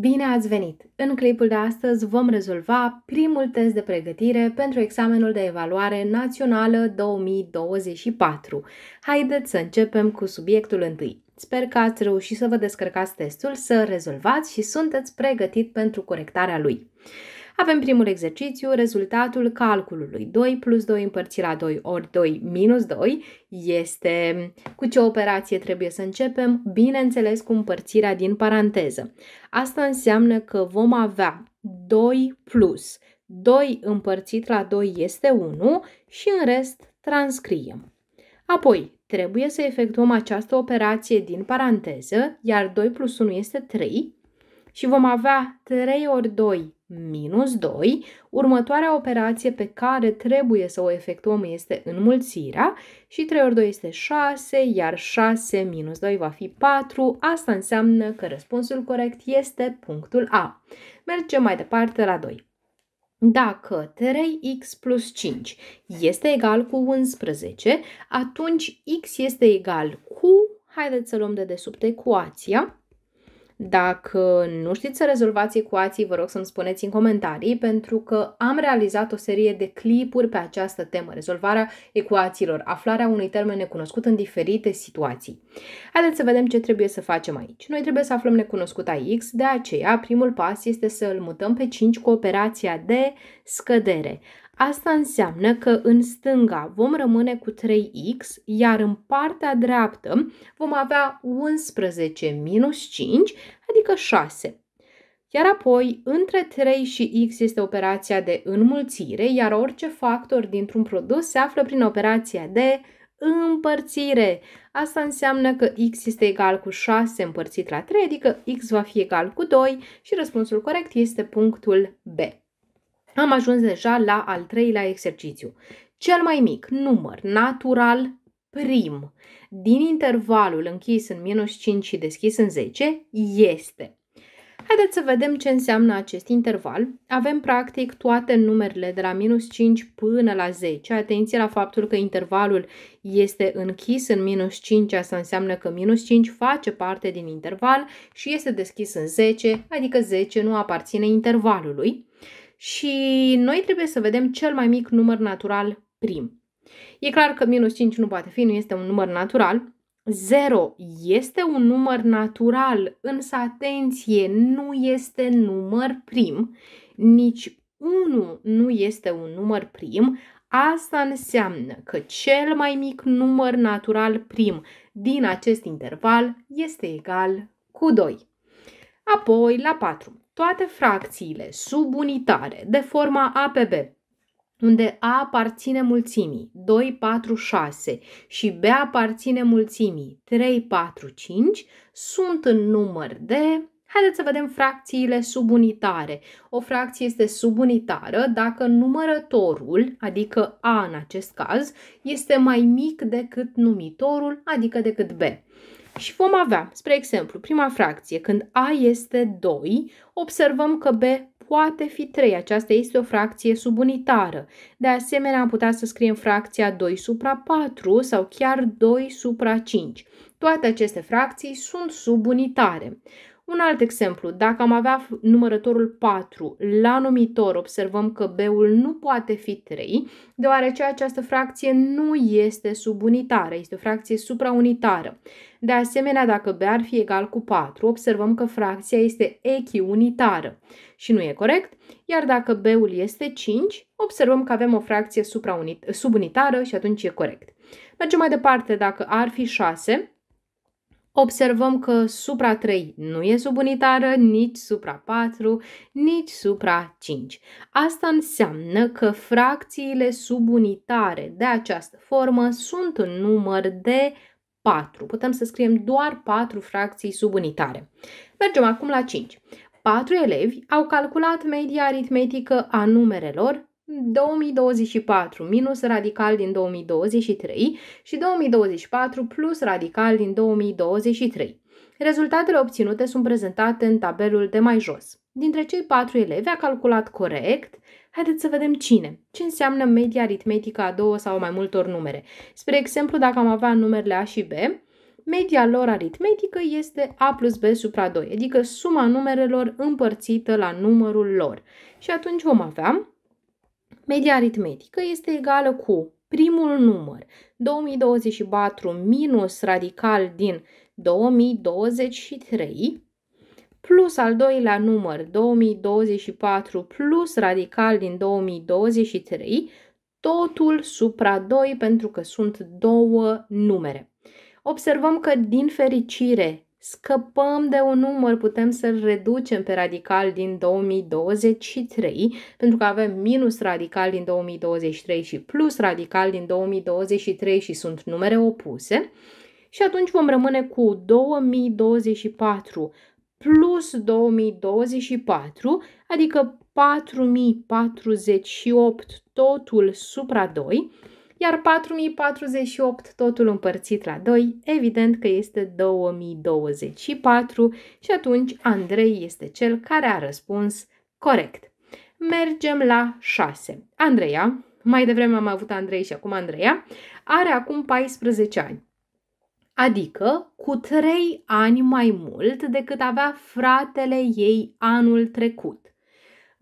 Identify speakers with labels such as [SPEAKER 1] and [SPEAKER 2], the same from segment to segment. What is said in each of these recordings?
[SPEAKER 1] Bine ați venit! În clipul de astăzi vom rezolva primul test de pregătire pentru examenul de evaluare națională 2024. Haideți să începem cu subiectul întâi. Sper că ați reușit să vă descărcați testul, să rezolvați și sunteți pregătit pentru corectarea lui. Avem primul exercițiu, rezultatul calculului 2 plus 2 împărțit la 2 ori 2 minus 2 este cu ce operație trebuie să începem, bineînțeles cu împărțirea din paranteză. Asta înseamnă că vom avea 2 plus 2 împărțit la 2 este 1 și în rest transcriem. Apoi, trebuie să efectuăm această operație din paranteză, iar 2 plus 1 este 3 și vom avea 3 ori 2 minus 2, următoarea operație pe care trebuie să o efectuăm este înmulțirea și 3 ori 2 este 6, iar 6 minus 2 va fi 4. Asta înseamnă că răspunsul corect este punctul A. Mergem mai departe la 2. Dacă 3x plus 5 este egal cu 11, atunci x este egal cu, haideți să luăm de desubt ecuația, dacă nu știți să rezolvați ecuații, vă rog să-mi spuneți în comentarii, pentru că am realizat o serie de clipuri pe această temă, rezolvarea ecuațiilor, aflarea unui termen necunoscut în diferite situații. Haideți să vedem ce trebuie să facem aici. Noi trebuie să aflăm necunoscuta X, de aceea primul pas este să îl mutăm pe 5 cu operația de scădere. Asta înseamnă că în stânga vom rămâne cu 3x, iar în partea dreaptă vom avea 11 minus 5, adică 6. Iar apoi, între 3 și x este operația de înmulțire, iar orice factor dintr-un produs se află prin operația de împărțire. Asta înseamnă că x este egal cu 6 împărțit la 3, adică x va fi egal cu 2 și răspunsul corect este punctul B. Am ajuns deja la al treilea exercițiu. Cel mai mic număr natural prim din intervalul închis în minus 5 și deschis în 10 este. Haideți să vedem ce înseamnă acest interval. Avem practic toate numerele de la minus 5 până la 10. Atenție la faptul că intervalul este închis în minus 5, asta înseamnă că minus 5 face parte din interval și este deschis în 10, adică 10 nu aparține intervalului și noi trebuie să vedem cel mai mic număr natural prim. E clar că minus 5 nu poate fi, nu este un număr natural. 0 este un număr natural, însă atenție, nu este număr prim, nici 1 nu este un număr prim, asta înseamnă că cel mai mic număr natural prim din acest interval este egal cu 2. Apoi, la 4 toate fracțiile subunitare de forma APB, unde A aparține mulțimii 2, 4, 6 și B aparține mulțimii 3, 4, 5, sunt în număr de Haideți să vedem fracțiile subunitare. O fracție este subunitară dacă numărătorul, adică A în acest caz, este mai mic decât numitorul, adică decât B. Și vom avea, spre exemplu, prima fracție, când A este 2, observăm că B poate fi 3. Aceasta este o fracție subunitară. De asemenea, am putea să scriem fracția 2 supra 4 sau chiar 2 supra 5. Toate aceste fracții sunt subunitare. Un alt exemplu, dacă am avea numărătorul 4 la numitor, observăm că B-ul nu poate fi 3, deoarece această fracție nu este subunitară, este o fracție supraunitară. De asemenea, dacă B ar fi egal cu 4, observăm că fracția este echiunitară și nu e corect, iar dacă B-ul este 5, observăm că avem o fracție subunitară și atunci e corect. Mergem mai departe, dacă ar fi 6, observăm că supra 3 nu e subunitară, nici supra 4, nici supra 5. Asta înseamnă că fracțiile subunitare de această formă sunt în număr de 4. Putem să scriem doar 4 fracții subunitare. Mergem acum la 5. 4 elevi au calculat media aritmetică a numerelor 2024 minus radical din 2023 și 2024 plus radical din 2023. Rezultatele obținute sunt prezentate în tabelul de mai jos. Dintre cei patru elevi a calculat corect, haideți să vedem cine. Ce înseamnă media aritmetică a două sau mai multor numere? Spre exemplu, dacă am avea numerele A și B, media lor aritmetică este A plus B supra 2, adică suma numerelor împărțită la numărul lor. Și atunci vom avea Media aritmetică este egală cu primul număr 2024 minus radical din 2023 plus al doilea număr 2024 plus radical din 2023 totul supra 2 pentru că sunt două numere. Observăm că din fericire scăpăm de un număr, putem să-l reducem pe radical din 2023, pentru că avem minus radical din 2023 și plus radical din 2023 și sunt numere opuse. Și atunci vom rămâne cu 2024 plus 2024, adică 4048, totul supra 2, iar 4048 totul împărțit la 2, evident că este 2024 și atunci Andrei este cel care a răspuns corect. Mergem la 6. Andreea, mai devreme am avut Andrei și acum Andreea, are acum 14 ani. Adică cu 3 ani mai mult decât avea fratele ei anul trecut.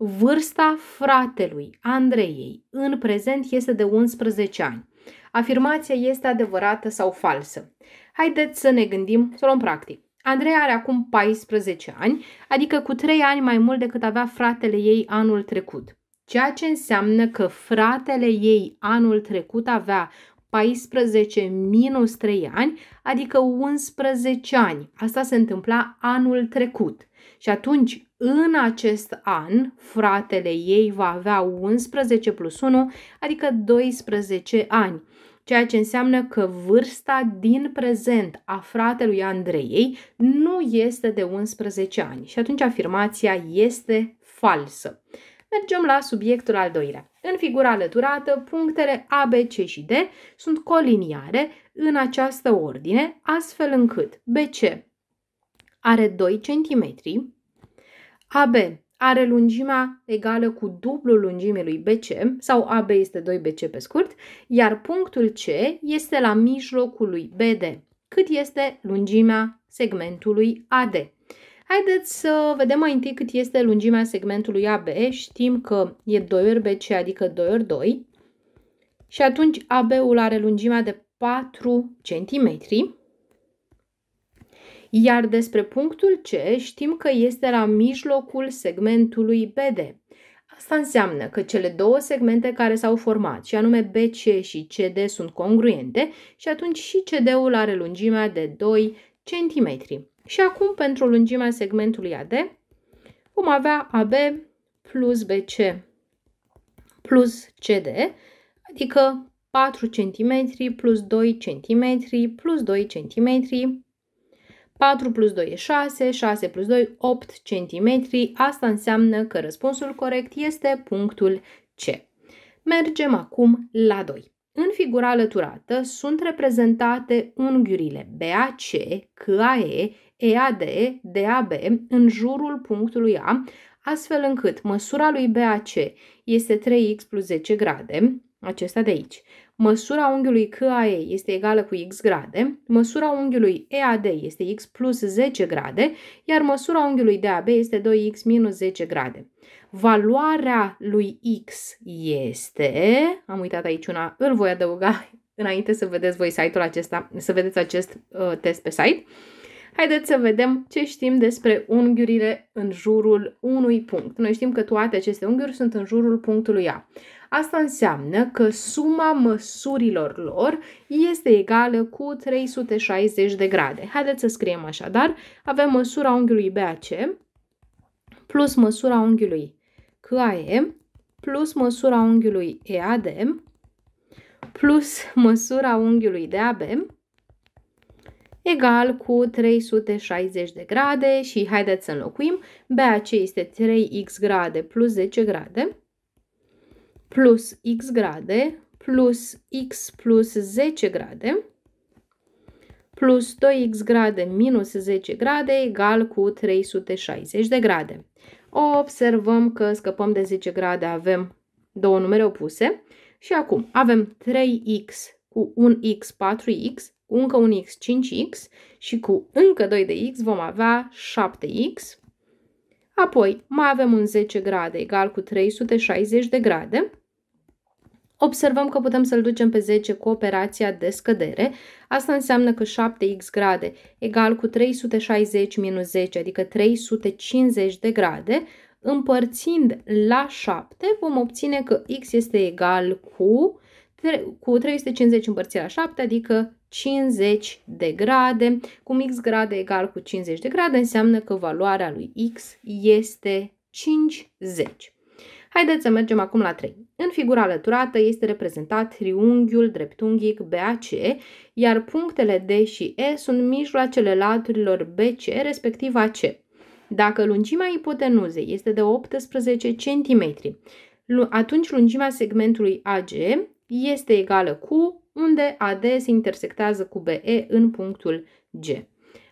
[SPEAKER 1] Vârsta fratelui Andreiei în prezent este de 11 ani. Afirmația este adevărată sau falsă? Haideți să ne gândim, să luăm practic. Andreea are acum 14 ani, adică cu 3 ani mai mult decât avea fratele ei anul trecut. Ceea ce înseamnă că fratele ei anul trecut avea 14 minus 3 ani, adică 11 ani. Asta se întâmpla anul trecut. Și atunci în acest an, fratele ei va avea 11 plus 1, adică 12 ani, ceea ce înseamnă că vârsta din prezent a fratelui Andrei nu este de 11 ani și atunci afirmația este falsă. Mergem la subiectul al doilea. În figura alăturată, punctele A, B, C și D sunt coliniare în această ordine, astfel încât BC are 2 cm, AB are lungimea egală cu dublul lungimii lui BC, sau AB este 2BC pe scurt, iar punctul C este la mijlocul lui BD, cât este lungimea segmentului AD. Haideți să vedem mai întâi cât este lungimea segmentului AB. Știm că e 2 ori BC, adică 2 ori 2. Și atunci AB-ul are lungimea de 4 cm. Iar despre punctul C știm că este la mijlocul segmentului BD. Asta înseamnă că cele două segmente care s-au format, și anume BC și CD, sunt congruente și atunci și CD-ul are lungimea de 2 cm. Și acum, pentru lungimea segmentului AD, vom avea AB plus BC plus CD, adică 4 cm plus 2 cm plus 2 cm 4 plus 2 e 6, 6 plus 2, 8 cm. Asta înseamnă că răspunsul corect este punctul C. Mergem acum la 2. În figura alăturată sunt reprezentate unghiurile BAC, KAE, EAD, DAB în jurul punctului A, astfel încât măsura lui BAC este 3x plus 10 grade, acesta de aici măsura unghiului KAE este egală cu x grade, măsura unghiului EAD este x plus 10 grade, iar măsura unghiului DAB este 2x minus 10 grade. Valoarea lui x este, am uitat aici una, îl voi adăuga înainte să vedeți voi site-ul acesta, să vedeți acest uh, test pe site. Haideți să vedem ce știm despre unghiurile în jurul unui punct. Noi știm că toate aceste unghiuri sunt în jurul punctului A. Asta înseamnă că suma măsurilor lor este egală cu 360 de grade. Haideți să scriem așadar. Avem măsura unghiului BAC plus măsura unghiului CAE plus măsura unghiului EAD plus măsura unghiului DAB egal cu 360 de grade și haideți să înlocuim. BAC este 3x grade plus 10 grade plus x grade plus x plus 10 grade plus 2x grade minus 10 grade egal cu 360 de grade. Observăm că scăpăm de 10 grade, avem două numere opuse și acum avem 3x cu un x 4x, cu încă un x 5x și cu încă 2 de x vom avea 7x. Apoi mai avem un 10 grade egal cu 360 de grade observăm că putem să-l ducem pe 10 cu operația de scădere. Asta înseamnă că 7x grade egal cu 360 minus 10, adică 350 de grade, împărțind la 7 vom obține că x este egal cu, cu 350 împărțit la 7, adică 50 de grade. Cum x grade egal cu 50 de grade înseamnă că valoarea lui x este 50. Haideți să mergem acum la 3. În figura alăturată este reprezentat triunghiul dreptunghic BAC, iar punctele D și E sunt mijloacele laturilor BC, respectiv AC. Dacă lungimea ipotenuzei este de 18 cm, atunci lungimea segmentului AG este egală cu unde AD se intersectează cu BE în punctul G.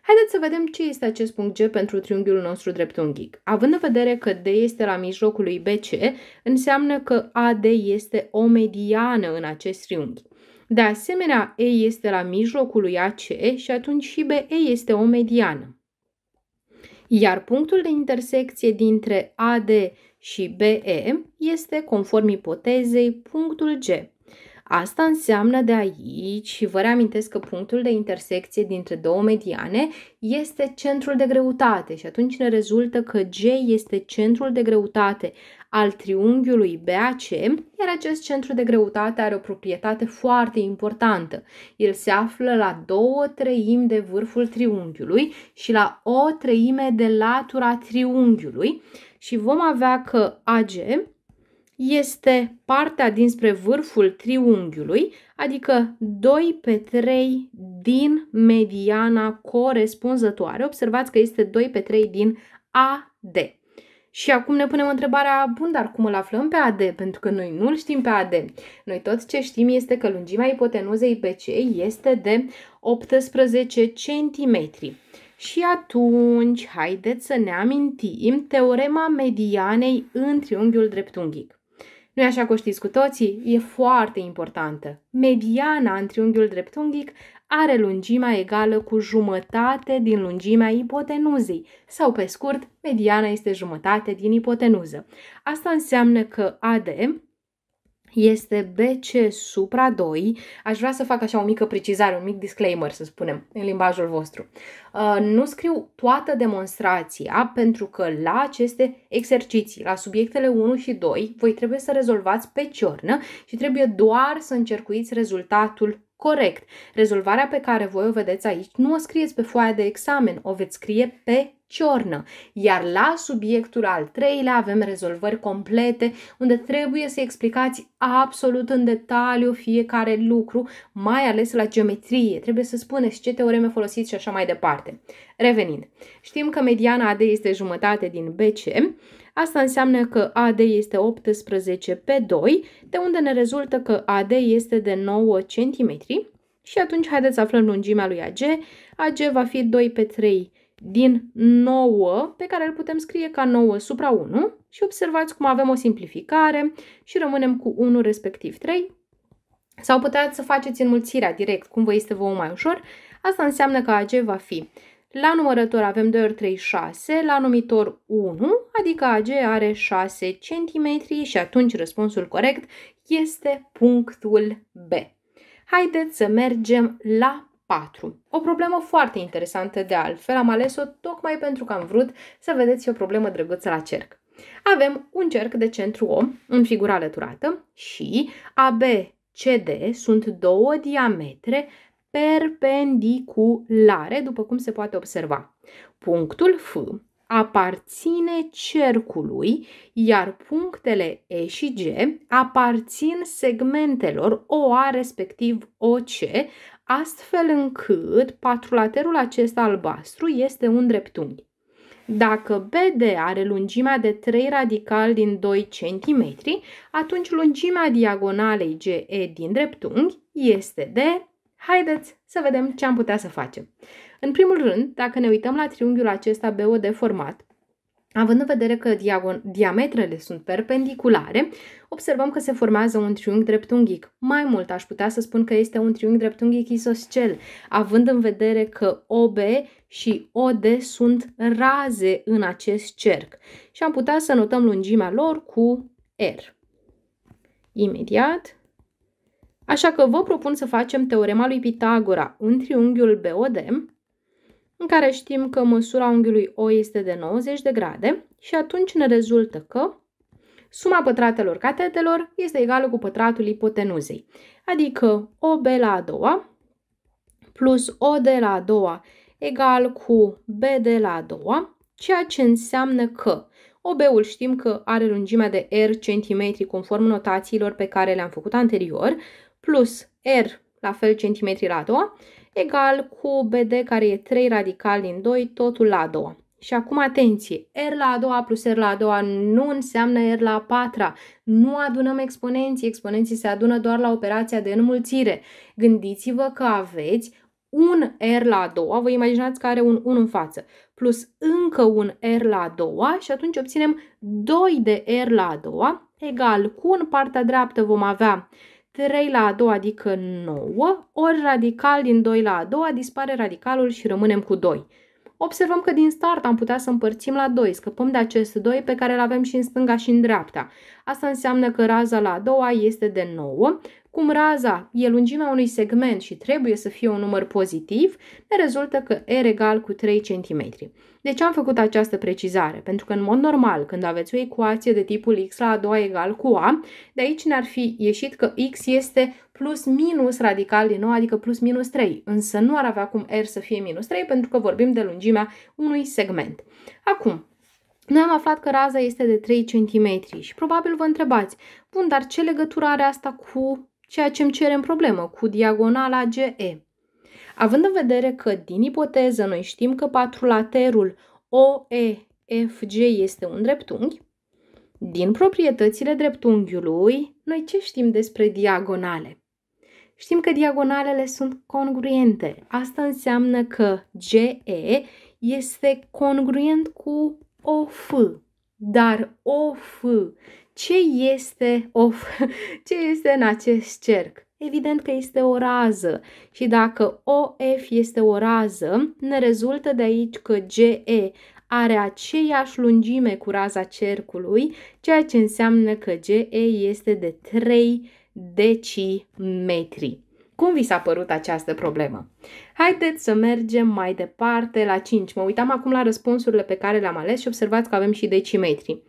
[SPEAKER 1] Haideți să vedem ce este acest punct G pentru triunghiul nostru dreptunghic. Având în vedere că D este la mijlocul lui BC, înseamnă că AD este o mediană în acest triunghi. De asemenea, E este la mijlocul lui AC și atunci și BE este o mediană. Iar punctul de intersecție dintre AD și BE este, conform ipotezei, punctul G. Asta înseamnă de aici, și vă reamintesc că punctul de intersecție dintre două mediane este centrul de greutate și atunci ne rezultă că G este centrul de greutate al triunghiului BAC, iar acest centru de greutate are o proprietate foarte importantă. El se află la două treimi de vârful triunghiului și la o treime de latura triunghiului și vom avea că AG este partea dinspre vârful triunghiului, adică 2 pe 3 din mediana corespunzătoare. Observați că este 2 pe 3 din AD. Și acum ne punem întrebarea, bun, dar cum îl aflăm pe AD? Pentru că noi nu-l știm pe AD. Noi tot ce știm este că lungimea ipotenuzei BC este de 18 cm. Și atunci, haideți să ne amintim teorema medianei în triunghiul dreptunghic. Nu-i așa că o știți cu toții? E foarte importantă. Mediana în triunghiul dreptunghic are lungimea egală cu jumătate din lungimea ipotenuzei, sau pe scurt, mediana este jumătate din ipotenuză. Asta înseamnă că AD este BC supra 2. Aș vrea să fac așa o mică precizare, un mic disclaimer, să spunem, în limbajul vostru. Uh, nu scriu toată demonstrația pentru că la aceste exerciții, la subiectele 1 și 2, voi trebuie să rezolvați pe ciornă și trebuie doar să încercuiți rezultatul corect. Rezolvarea pe care voi o vedeți aici nu o scrieți pe foaia de examen, o veți scrie pe ciornă. Iar la subiectul al treilea avem rezolvări complete, unde trebuie să explicați absolut în detaliu fiecare lucru, mai ales la geometrie. Trebuie să spuneți ce teoreme folosiți și așa mai departe. Revenind, știm că mediana AD este jumătate din BC, Asta înseamnă că AD este 18 pe 2, de unde ne rezultă că AD este de 9 cm. Și atunci haideți să aflăm lungimea lui AG. AG va fi 2 pe 3 din 9, pe care îl putem scrie ca 9 supra 1 și observați cum avem o simplificare și rămânem cu 1 respectiv 3. Sau puteți să faceți înmulțirea direct, cum vă este vouă mai ușor. Asta înseamnă că AG va fi la numărător avem 2 ori 3, 6, la numitor 1, adică AG are 6 cm și atunci răspunsul corect este punctul B. Haideți să mergem la 4. O problemă foarte interesantă de altfel, am ales-o tocmai pentru că am vrut să vedeți o problemă drăguță la cerc. Avem un cerc de centru O în figura alăturată și AB CD sunt două diametre perpendiculare, după cum se poate observa. Punctul F aparține cercului, iar punctele E și G aparțin segmentelor OA respectiv OC astfel încât patrulaterul acesta albastru este un dreptunghi. Dacă BD are lungimea de 3 radical din 2 cm, atunci lungimea diagonalei GE din dreptunghi este de... Haideți să vedem ce am putea să facem. În primul rând, dacă ne uităm la triunghiul acesta BO deformat, Având în vedere că diagon- diametrele sunt perpendiculare, observăm că se formează un triunghi dreptunghic. Mai mult aș putea să spun că este un triunghi dreptunghic isoscel, având în vedere că OB și OD sunt raze în acest cerc și am putea să notăm lungimea lor cu R. Imediat. Așa că vă propun să facem teorema lui Pitagora în triunghiul BOD, în care știm că măsura unghiului O este de 90 de grade și atunci ne rezultă că suma pătratelor catetelor este egală cu pătratul ipotenuzei, adică OB la a doua plus OD la a doua egal cu BD la a doua, ceea ce înseamnă că OB-ul știm că are lungimea de R centimetri conform notațiilor pe care le-am făcut anterior, plus R la fel centimetri la a doua, egal cu BD care e 3 radical din 2, totul la a doua. Și acum atenție, R la a doua plus R la a doua nu înseamnă R la a patra. Nu adunăm exponenții, exponenții se adună doar la operația de înmulțire. Gândiți-vă că aveți un R la a doua, vă imaginați că are un 1 în față, plus încă un R la a doua și atunci obținem 2 de R la a doua egal cu în partea dreaptă vom avea 3 la a doua, adică 9, ori radical din 2 la a doua dispare radicalul și rămânem cu 2. Observăm că din start am putea să împărțim la 2, scăpăm de acest 2 pe care îl avem și în stânga și în dreapta. Asta înseamnă că raza la a doua este de 9, cum raza e lungimea unui segment și trebuie să fie un număr pozitiv, ne rezultă că R egal cu 3 cm. De ce am făcut această precizare? Pentru că în mod normal, când aveți o ecuație de tipul x la a doua egal cu a, de aici ne-ar fi ieșit că x este plus minus radical din nou, adică plus minus 3, însă nu ar avea cum r să fie minus 3 pentru că vorbim de lungimea unui segment. Acum, noi am aflat că raza este de 3 cm și probabil vă întrebați, bun, dar ce legătură are asta cu ceea ce îmi cere în problemă, cu diagonala GE? Având în vedere că, din ipoteză, noi știm că patrulaterul OEFG este un dreptunghi, din proprietățile dreptunghiului, noi ce știm despre diagonale? Știm că diagonalele sunt congruente. Asta înseamnă că GE este congruent cu OF. Dar OF, ce este OF? Ce este în acest cerc? Evident că este o rază și dacă OF este o rază, ne rezultă de aici că GE are aceeași lungime cu raza cercului, ceea ce înseamnă că GE este de 3 decimetri. Cum vi s-a părut această problemă? Haideți să mergem mai departe la 5. Mă uitam acum la răspunsurile pe care le-am ales și observați că avem și decimetri.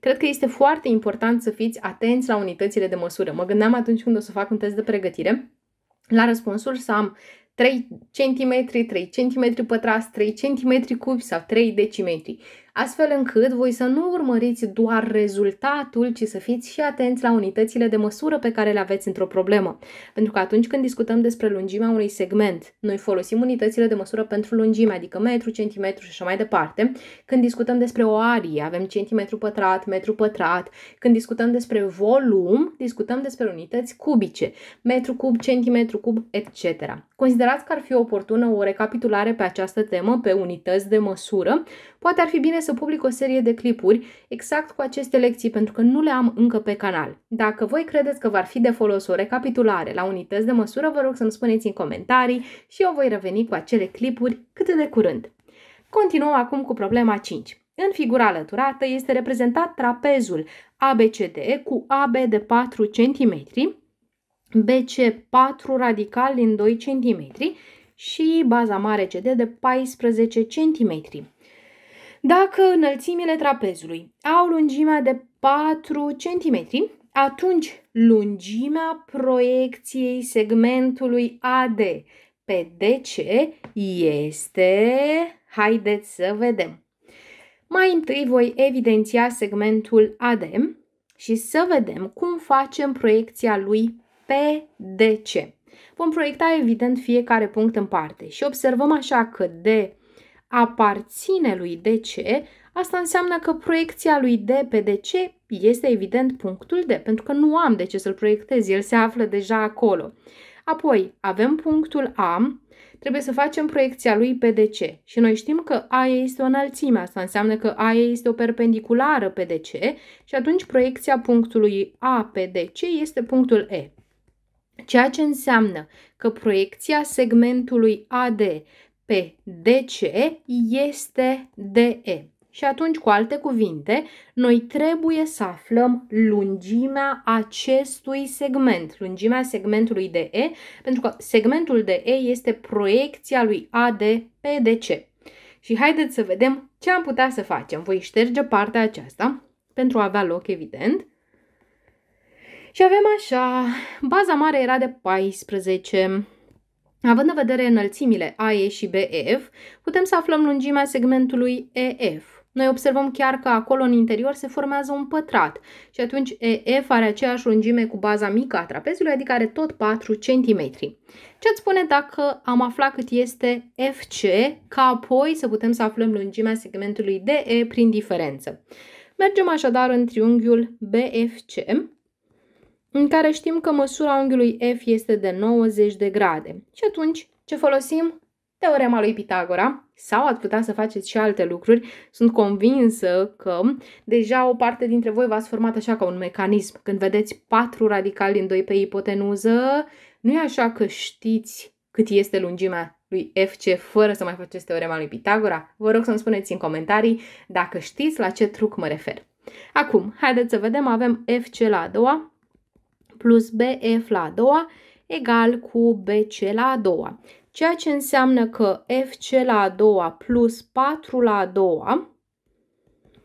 [SPEAKER 1] Cred că este foarte important să fiți atenți la unitățile de măsură. Mă gândeam atunci când o să fac un test de pregătire, la răspunsul să am 3 cm, 3 cm pătrați, 3 cm cubi sau 3 decimetri astfel încât voi să nu urmăriți doar rezultatul, ci să fiți și atenți la unitățile de măsură pe care le aveți într-o problemă. Pentru că atunci când discutăm despre lungimea unui segment, noi folosim unitățile de măsură pentru lungime, adică metru, centimetru și așa mai departe. Când discutăm despre o arie, avem centimetru pătrat, metru pătrat. Când discutăm despre volum, discutăm despre unități cubice, metru cub, centimetru cub, etc. Considerați că ar fi oportună o recapitulare pe această temă pe unități de măsură, Poate ar fi bine să public o serie de clipuri exact cu aceste lecții, pentru că nu le am încă pe canal. Dacă voi credeți că v-ar fi de folos o recapitulare la unități de măsură, vă rog să-mi spuneți în comentarii și eu voi reveni cu acele clipuri cât de curând. Continuăm acum cu problema 5. În figura alăturată este reprezentat trapezul ABCD cu AB de 4 cm, BC 4 radical din 2 cm și baza mare CD de 14 cm. Dacă înălțimile trapezului au lungimea de 4 cm, atunci lungimea proiecției segmentului AD pe DC este... Haideți să vedem. Mai întâi voi evidenția segmentul AD și să vedem cum facem proiecția lui pe DC. Vom proiecta evident fiecare punct în parte și observăm așa că de aparține lui DC, asta înseamnă că proiecția lui D pe DC este evident punctul D, pentru că nu am de ce să-l proiectez, el se află deja acolo. Apoi avem punctul A, trebuie să facem proiecția lui pe DC și noi știm că AE este o înălțime, asta înseamnă că AE este o perpendiculară pe DC și atunci proiecția punctului A pe DC este punctul E. Ceea ce înseamnă că proiecția segmentului AD pe DC este DE. Și atunci, cu alte cuvinte, noi trebuie să aflăm lungimea acestui segment, lungimea segmentului de E, pentru că segmentul de E este proiecția lui AD pe DC. Și haideți să vedem ce am putea să facem. Voi șterge partea aceasta pentru a avea loc, evident. Și avem așa, baza mare era de 14, Având în vedere înălțimile AE și BEF, putem să aflăm lungimea segmentului EF. Noi observăm chiar că acolo în interior se formează un pătrat și atunci EF are aceeași lungime cu baza mică a trapezului, adică are tot 4 cm. ce ți spune dacă am aflat cât este FC, ca apoi să putem să aflăm lungimea segmentului DE prin diferență? Mergem așadar în triunghiul BFC, în care știm că măsura unghiului F este de 90 de grade. Și atunci, ce folosim? Teorema lui Pitagora sau ați putea să faceți și alte lucruri. Sunt convinsă că deja o parte dintre voi v-ați format așa ca un mecanism. Când vedeți 4 radicali din 2 pe ipotenuză, nu e așa că știți cât este lungimea lui FC fără să mai faceți teorema lui Pitagora? Vă rog să-mi spuneți în comentarii dacă știți la ce truc mă refer. Acum, haideți să vedem, avem FC la a doua, plus BF la a doua egal cu BC la a doua, ceea ce înseamnă că FC la a doua plus 4 la a doua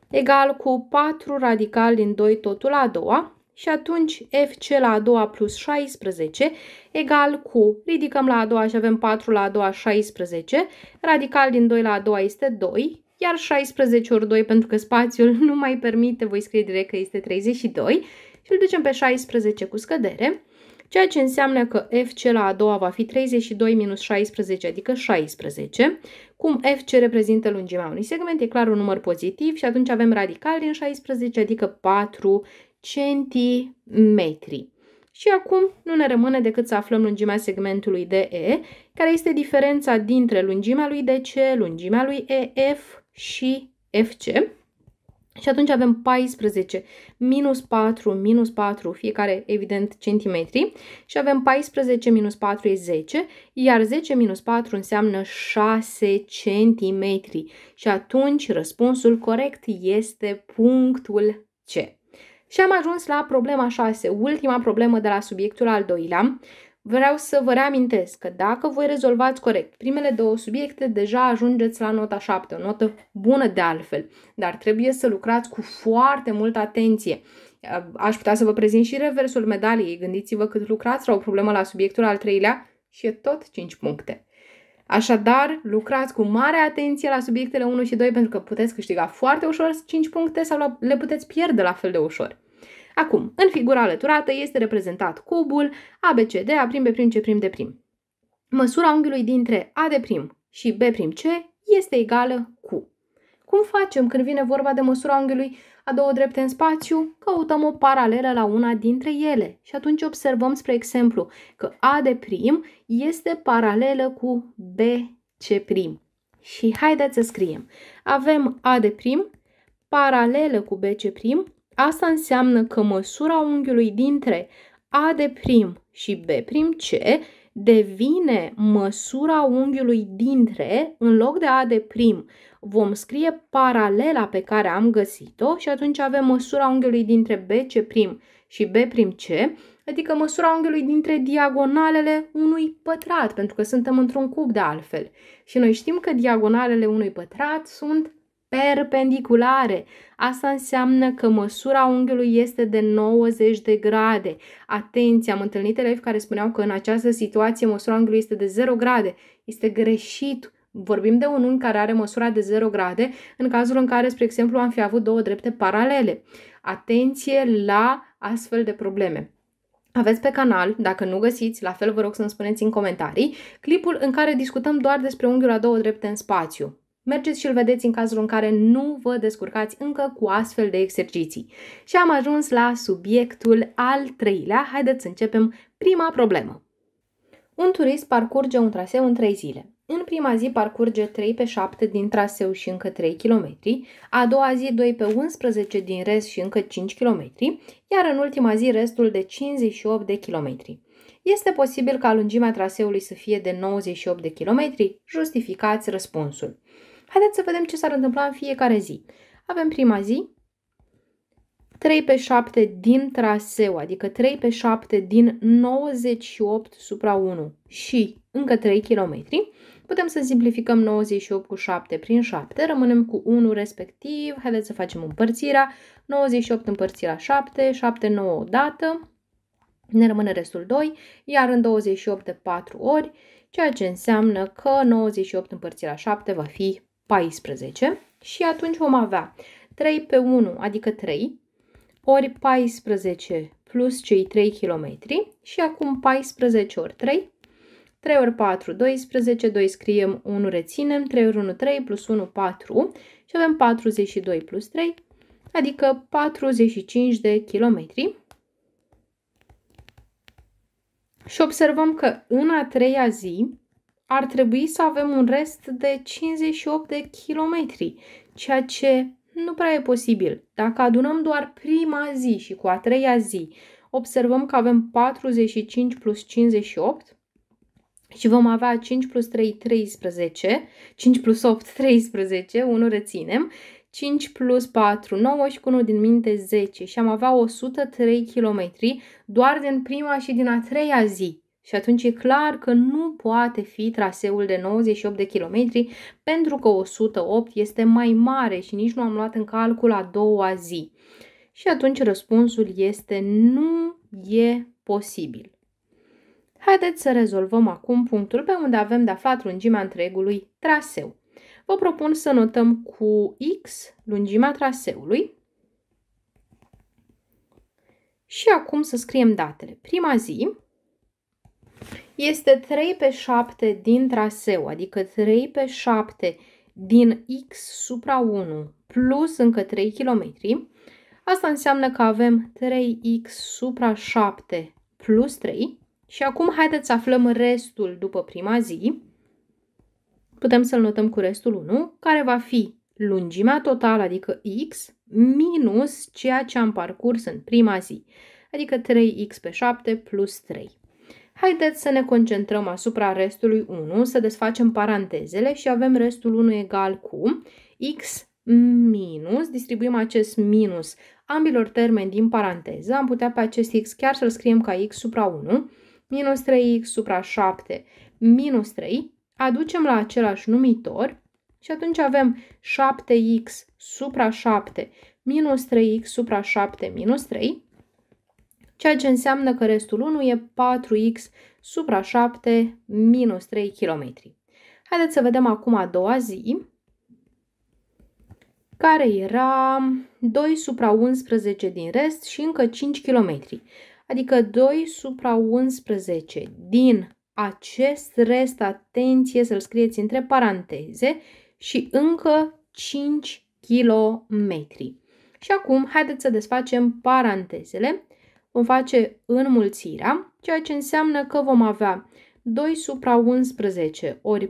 [SPEAKER 1] egal cu 4 radical din 2 totul la a doua și atunci FC la a doua plus 16 egal cu, ridicăm la a doua și avem 4 la a doua 16, radical din 2 la a doua este 2, iar 16 ori 2 pentru că spațiul nu mai permite, voi scrie direct că este 32, și îl ducem pe 16 cu scădere, ceea ce înseamnă că FC la a doua va fi 32 minus 16, adică 16. Cum FC reprezintă lungimea unui segment, e clar un număr pozitiv și atunci avem radical din 16, adică 4 centimetri. Și acum nu ne rămâne decât să aflăm lungimea segmentului DE, care este diferența dintre lungimea lui DC, lungimea lui EF și FC. Și atunci avem 14 minus 4 minus 4, fiecare evident centimetri, și avem 14 minus 4 e 10, iar 10 minus 4 înseamnă 6 centimetri. Și atunci răspunsul corect este punctul C. Și am ajuns la problema 6, ultima problemă de la subiectul al doilea. Vreau să vă reamintesc că dacă voi rezolvați corect primele două subiecte, deja ajungeți la nota 7, o notă bună de altfel, dar trebuie să lucrați cu foarte multă atenție. Uh, aș putea să vă prezint și reversul medaliei, gândiți-vă cât lucrați la o problemă la subiectul al treilea și e tot 5 puncte. Așadar, lucrați cu mare atenție la subiectele 1 și 2 pentru că puteți câștiga foarte ușor 5 puncte sau le puteți pierde la fel de ușor. Acum, în figura alăturată este reprezentat cubul ABCD A prim B prim C prim D prim. Măsura unghiului dintre A de prim și B prim C este egală cu. Cum facem când vine vorba de măsura unghiului a două drepte în spațiu? Căutăm o paralelă la una dintre ele și atunci observăm, spre exemplu, că A de prim este paralelă cu B C prim. Și haideți să scriem. Avem A de prim paralelă cu B prim Asta înseamnă că măsura unghiului dintre A de prim și B prim C devine măsura unghiului dintre, în loc de A de prim, vom scrie paralela pe care am găsit-o și atunci avem măsura unghiului dintre BC prim și B prim C, adică măsura unghiului dintre diagonalele unui pătrat, pentru că suntem într-un cub de altfel. Și noi știm că diagonalele unui pătrat sunt perpendiculare. Asta înseamnă că măsura unghiului este de 90 de grade. Atenție, am întâlnit elevi care spuneau că în această situație măsura unghiului este de 0 grade. Este greșit. Vorbim de un unghi care are măsura de 0 grade în cazul în care, spre exemplu, am fi avut două drepte paralele. Atenție la astfel de probleme. Aveți pe canal, dacă nu găsiți, la fel vă rog să-mi spuneți în comentarii, clipul în care discutăm doar despre unghiul la două drepte în spațiu. Mergeți și îl vedeți în cazul în care nu vă descurcați încă cu astfel de exerciții. Și am ajuns la subiectul al treilea. Haideți să începem prima problemă. Un turist parcurge un traseu în 3 zile. În prima zi parcurge 3 pe 7 din traseu și încă 3 km, a doua zi 2 pe 11 din rest și încă 5 km, iar în ultima zi restul de 58 de km. Este posibil ca lungimea traseului să fie de 98 de km? Justificați răspunsul. Haideți să vedem ce s-ar întâmpla în fiecare zi. Avem prima zi, 3 pe 7 din traseu, adică 3 pe 7 din 98 supra 1 și încă 3 km. Putem să simplificăm 98 cu 7 prin 7, rămânem cu 1 respectiv, haideți să facem împărțirea, 98 împărțit la 7, 7 9 odată, ne rămâne restul 2, iar în 28 de 4 ori, ceea ce înseamnă că 98 împărțit la 7 va fi 14 și atunci vom avea 3 pe 1, adică 3, ori 14 plus cei 3 km și acum 14 ori 3, 3 ori 4, 12, 2 scriem, 1 reținem, 3 ori 1, 3, plus 1, 4 și avem 42 plus 3, adică 45 de kilometri. Și observăm că în a treia zi ar trebui să avem un rest de 58 de kilometri, ceea ce nu prea e posibil. Dacă adunăm doar prima zi și cu a treia zi, observăm că avem 45 plus 58 și vom avea 5 plus 3, 13, 5 plus 8, 13, unul reținem, 5 plus 4, 9 și cu 1 din minte 10 și am avea 103 km doar din prima și din a treia zi. Și atunci e clar că nu poate fi traseul de 98 de kilometri pentru că 108 este mai mare și nici nu am luat în calcul a doua zi. Și atunci răspunsul este nu e posibil. Haideți să rezolvăm acum punctul pe unde avem de aflat lungimea întregului traseu. Vă propun să notăm cu X lungimea traseului și acum să scriem datele. Prima zi, este 3 pe 7 din traseu, adică 3 pe 7 din x supra 1 plus încă 3 km. Asta înseamnă că avem 3x supra 7 plus 3 și acum haideți să aflăm restul după prima zi. Putem să-l notăm cu restul 1, care va fi lungimea totală, adică x, minus ceea ce am parcurs în prima zi, adică 3x pe 7 plus 3. Haideți să ne concentrăm asupra restului 1, să desfacem parantezele și avem restul 1 egal cu x minus, distribuim acest minus ambilor termeni din paranteză, am putea pe acest x chiar să-l scriem ca x supra 1, minus 3x supra 7, minus 3, aducem la același numitor și atunci avem 7x supra 7 minus 3x supra 7 minus 3 ceea ce înseamnă că restul 1 e 4x supra 7 minus 3 km. Haideți să vedem acum a doua zi, care era 2 supra 11 din rest și încă 5 km. Adică 2 supra 11 din acest rest, atenție să-l scrieți între paranteze, și încă 5 km. Și acum, haideți să desfacem parantezele vom face înmulțirea, ceea ce înseamnă că vom avea 2 supra 11 ori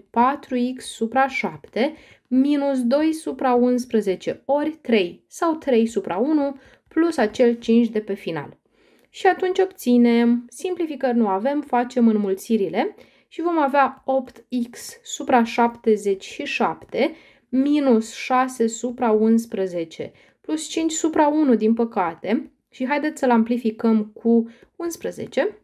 [SPEAKER 1] 4x supra 7 minus 2 supra 11 ori 3 sau 3 supra 1 plus acel 5 de pe final. Și atunci obținem, simplificări nu avem, facem înmulțirile și vom avea 8x supra 77 minus 6 supra 11 plus 5 supra 1 din păcate și haideți să-l amplificăm cu 11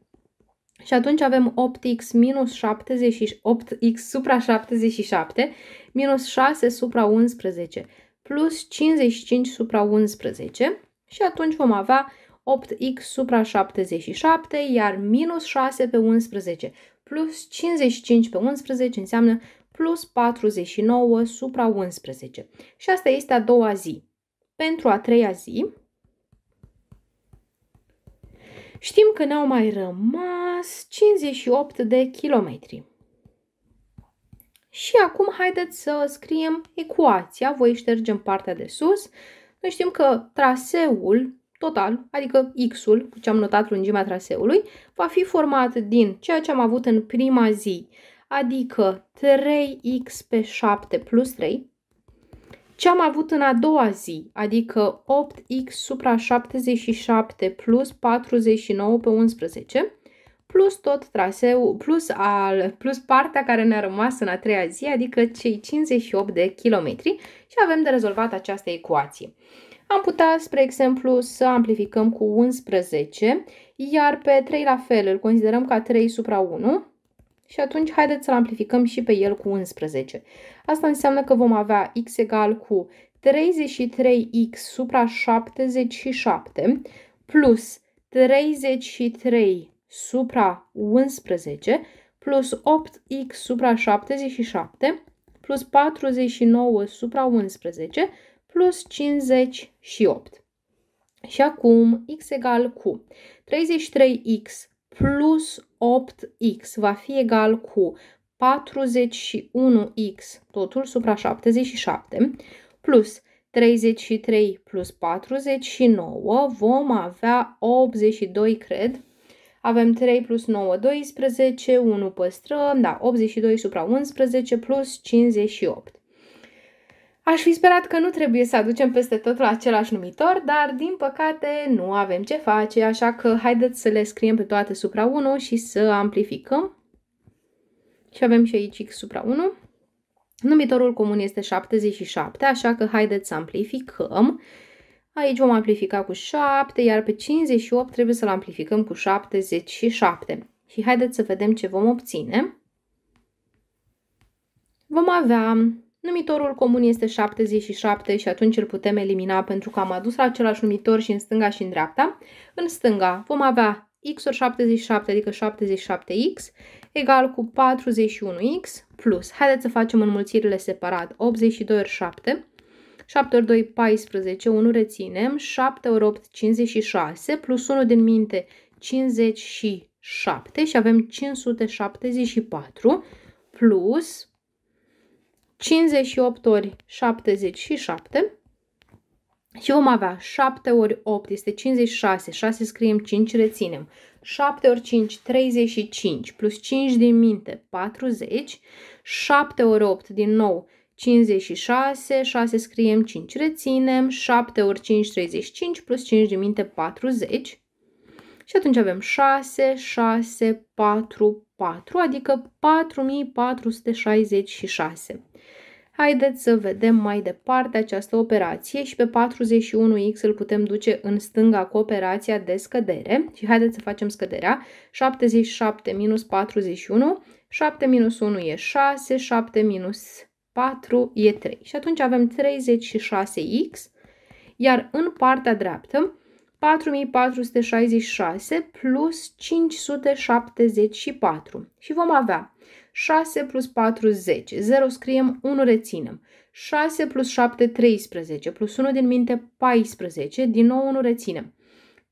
[SPEAKER 1] și atunci avem 8x minus 78, 8x supra 77 minus 6 supra 11 plus 55 supra 11 și atunci vom avea 8x supra 77, iar minus 6 pe 11 plus 55 pe 11 înseamnă plus 49 supra 11. Și asta este a doua zi. Pentru a treia zi, Știm că ne-au mai rămas 58 de kilometri. Și acum haideți să scriem ecuația, voi ștergem partea de sus. Noi știm că traseul total, adică x-ul, cu ce am notat lungimea traseului, va fi format din ceea ce am avut în prima zi, adică 3x pe 7 plus 3, ce am avut în a doua zi, adică 8x supra 77 plus 49 pe 11, plus tot traseul plus, al, plus partea care ne-a rămas în a treia zi, adică cei 58 de kilometri și avem de rezolvat această ecuație. Am putea, spre exemplu, să amplificăm cu 11, iar pe 3 la fel îl considerăm ca 3 supra 1, și atunci haideți să-l amplificăm și pe el cu 11. Asta înseamnă că vom avea x egal cu 33x supra 77 plus 33 supra 11 plus 8x supra 77 plus 49 supra 11 plus 58. Și acum x egal cu 33x plus 8x va fi egal cu 41x, totul supra 77, plus 33 plus 49, vom avea 82, cred. Avem 3 plus 9, 12, 1 păstrăm, da, 82 supra 11 plus 58. Aș fi sperat că nu trebuie să aducem peste tot la același numitor, dar din păcate nu avem ce face, așa că haideți să le scriem pe toate supra 1 și să amplificăm. Și avem și aici x supra 1. Numitorul comun este 77, așa că haideți să amplificăm. Aici vom amplifica cu 7, iar pe 58 trebuie să-l amplificăm cu 77. Și haideți să vedem ce vom obține. Vom avea Numitorul comun este 77 și atunci îl putem elimina pentru că am adus la același numitor și în stânga și în dreapta. În stânga vom avea x ori 77, adică 77x, egal cu 41x plus, haideți să facem înmulțirile separat, 82 ori 7, 7 ori 2, 14, 1 reținem, 7 ori 8, 56, plus 1 din minte, 57 și avem 574 plus 58 ori 77 și vom avea 7 ori 8 este 56, 6 scriem 5, reținem. 7 ori 5, 35, plus 5 din minte, 40. 7 ori 8, din nou, 56, 6 scriem 5, reținem. 7 ori 5, 35, plus 5 din minte, 40. Și atunci avem 6, 6, 4, 4, adică 4466. Haideți să vedem mai departe această operație și pe 41x îl putem duce în stânga cu operația de scădere și haideți să facem scăderea. 77 minus 41, 7 minus 1 e 6, 7 minus 4 e 3 și atunci avem 36x, iar în partea dreaptă 4466 plus 574 și vom avea 6 plus 40, 0 scriem, 1 reținem, 6 plus 7, 13, plus 1 din minte, 14, din nou 1 reținem,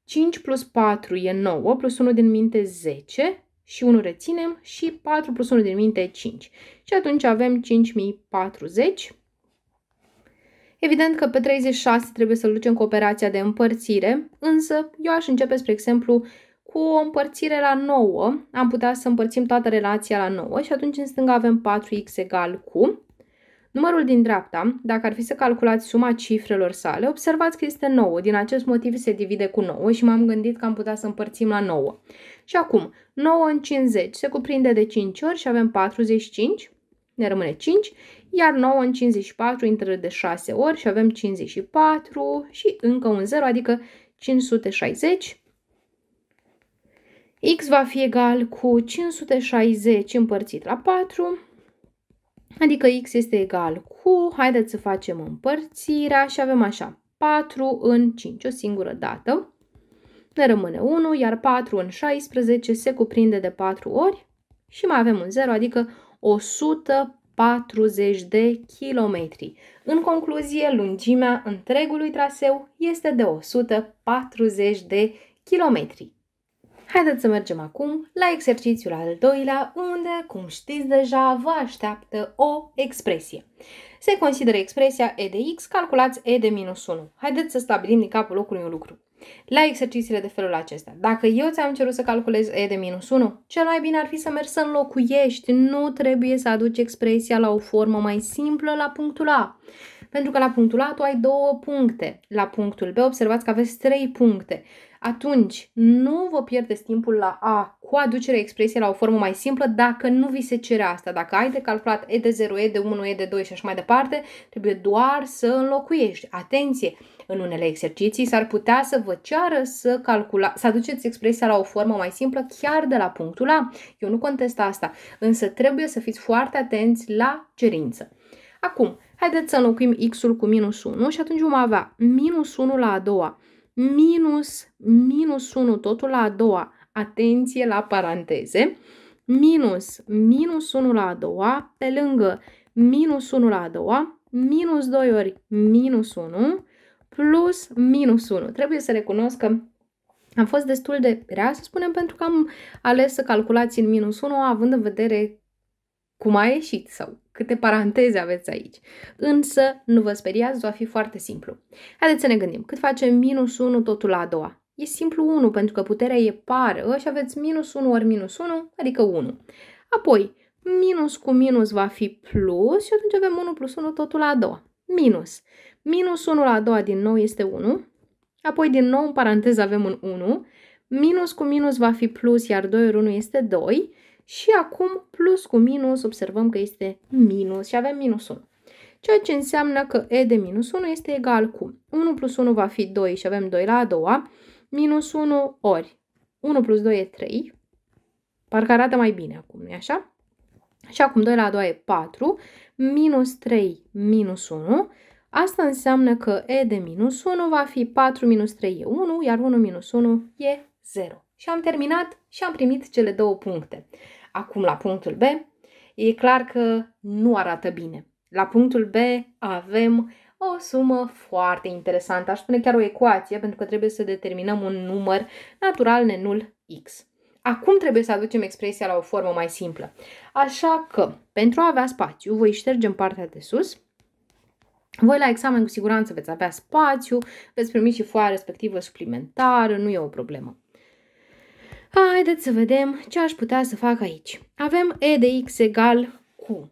[SPEAKER 1] 5 plus 4 e 9, plus 1 din minte, 10 și 1 reținem și 4 plus 1 din minte, 5. Și atunci avem 5040 Evident că pe 36 trebuie să lucem cu operația de împărțire, însă eu aș începe, spre exemplu, cu o împărțire la 9. Am putea să împărțim toată relația la 9 și atunci în stânga avem 4x egal cu... Numărul din dreapta, dacă ar fi să calculați suma cifrelor sale, observați că este 9. Din acest motiv se divide cu 9 și m-am gândit că am putea să împărțim la 9. Și acum, 9 în 50 se cuprinde de 5 ori și avem 45, ne rămâne 5, iar 9 în 54 intră de 6 ori și avem 54 și încă un 0, adică 560. X va fi egal cu 560 împărțit la 4, adică X este egal cu, haideți să facem împărțirea și avem așa, 4 în 5, o singură dată. Ne rămâne 1, iar 4 în 16 se cuprinde de 4 ori și mai avem un 0, adică 100 40 de kilometri. În concluzie, lungimea întregului traseu este de 140 de kilometri. Haideți să mergem acum la exercițiul al doilea, unde, cum știți deja, vă așteaptă o expresie. Se consideră expresia e de x, calculați e de minus 1. Haideți să stabilim din capul locului un lucru la exercițiile de felul acesta. Dacă eu ți-am cerut să calculezi e de minus 1, cel mai bine ar fi să mergi să înlocuiești. Nu trebuie să aduci expresia la o formă mai simplă la punctul A. Pentru că la punctul A tu ai două puncte. La punctul B observați că aveți trei puncte. Atunci, nu vă pierdeți timpul la A cu aducerea expresiei la o formă mai simplă dacă nu vi se cere asta. Dacă ai de calculat E de 0, E de 1, E de 2 și așa mai departe, trebuie doar să înlocuiești. Atenție! În unele exerciții s-ar putea să vă ceară să calcula, să aduceți expresia la o formă mai simplă chiar de la punctul A. Eu nu contest asta, însă trebuie să fiți foarte atenți la cerință. Acum, haideți să înlocuim x-ul cu minus 1 și atunci vom avea minus 1 la a doua, minus, minus 1 totul la a doua, atenție la paranteze, minus, minus 1 la a doua, pe lângă minus 1 la a doua, minus 2 ori minus 1, plus minus 1. Trebuie să recunosc că am fost destul de rea, să spunem, pentru că am ales să calculați în minus 1, având în vedere cum a ieșit sau câte paranteze aveți aici. Însă, nu vă speriați, va fi foarte simplu. Haideți să ne gândim. Cât face minus 1 totul la a doua? E simplu 1, pentru că puterea e pară și aveți minus 1 ori minus 1, adică 1. Apoi, minus cu minus va fi plus și atunci avem 1 plus 1 totul la a doua. Minus. Minus 1 la a doua din nou este 1. Apoi din nou în paranteză avem un 1. Minus cu minus va fi plus, iar 2 ori 1 este 2. Și acum plus cu minus observăm că este minus și avem minus 1. Ceea ce înseamnă că e de minus 1 este egal cu 1 plus 1 va fi 2 și avem 2 la a doua. Minus 1 ori 1 plus 2 e 3. Parcă arată mai bine acum, nu i așa? Și acum 2 la a doua e 4. Minus 3 minus 1 Asta înseamnă că e de minus 1 va fi 4 minus 3 e 1, iar 1 minus 1 e 0. Și am terminat și am primit cele două puncte. Acum la punctul B, e clar că nu arată bine. La punctul B avem o sumă foarte interesantă, aș spune chiar o ecuație, pentru că trebuie să determinăm un număr natural nenul x. Acum trebuie să aducem expresia la o formă mai simplă. Așa că, pentru a avea spațiu, voi în partea de sus voi la examen cu siguranță veți avea spațiu, veți primi și foaia respectivă suplimentară, nu e o problemă. Haideți să vedem ce aș putea să fac aici. Avem e de x egal cu.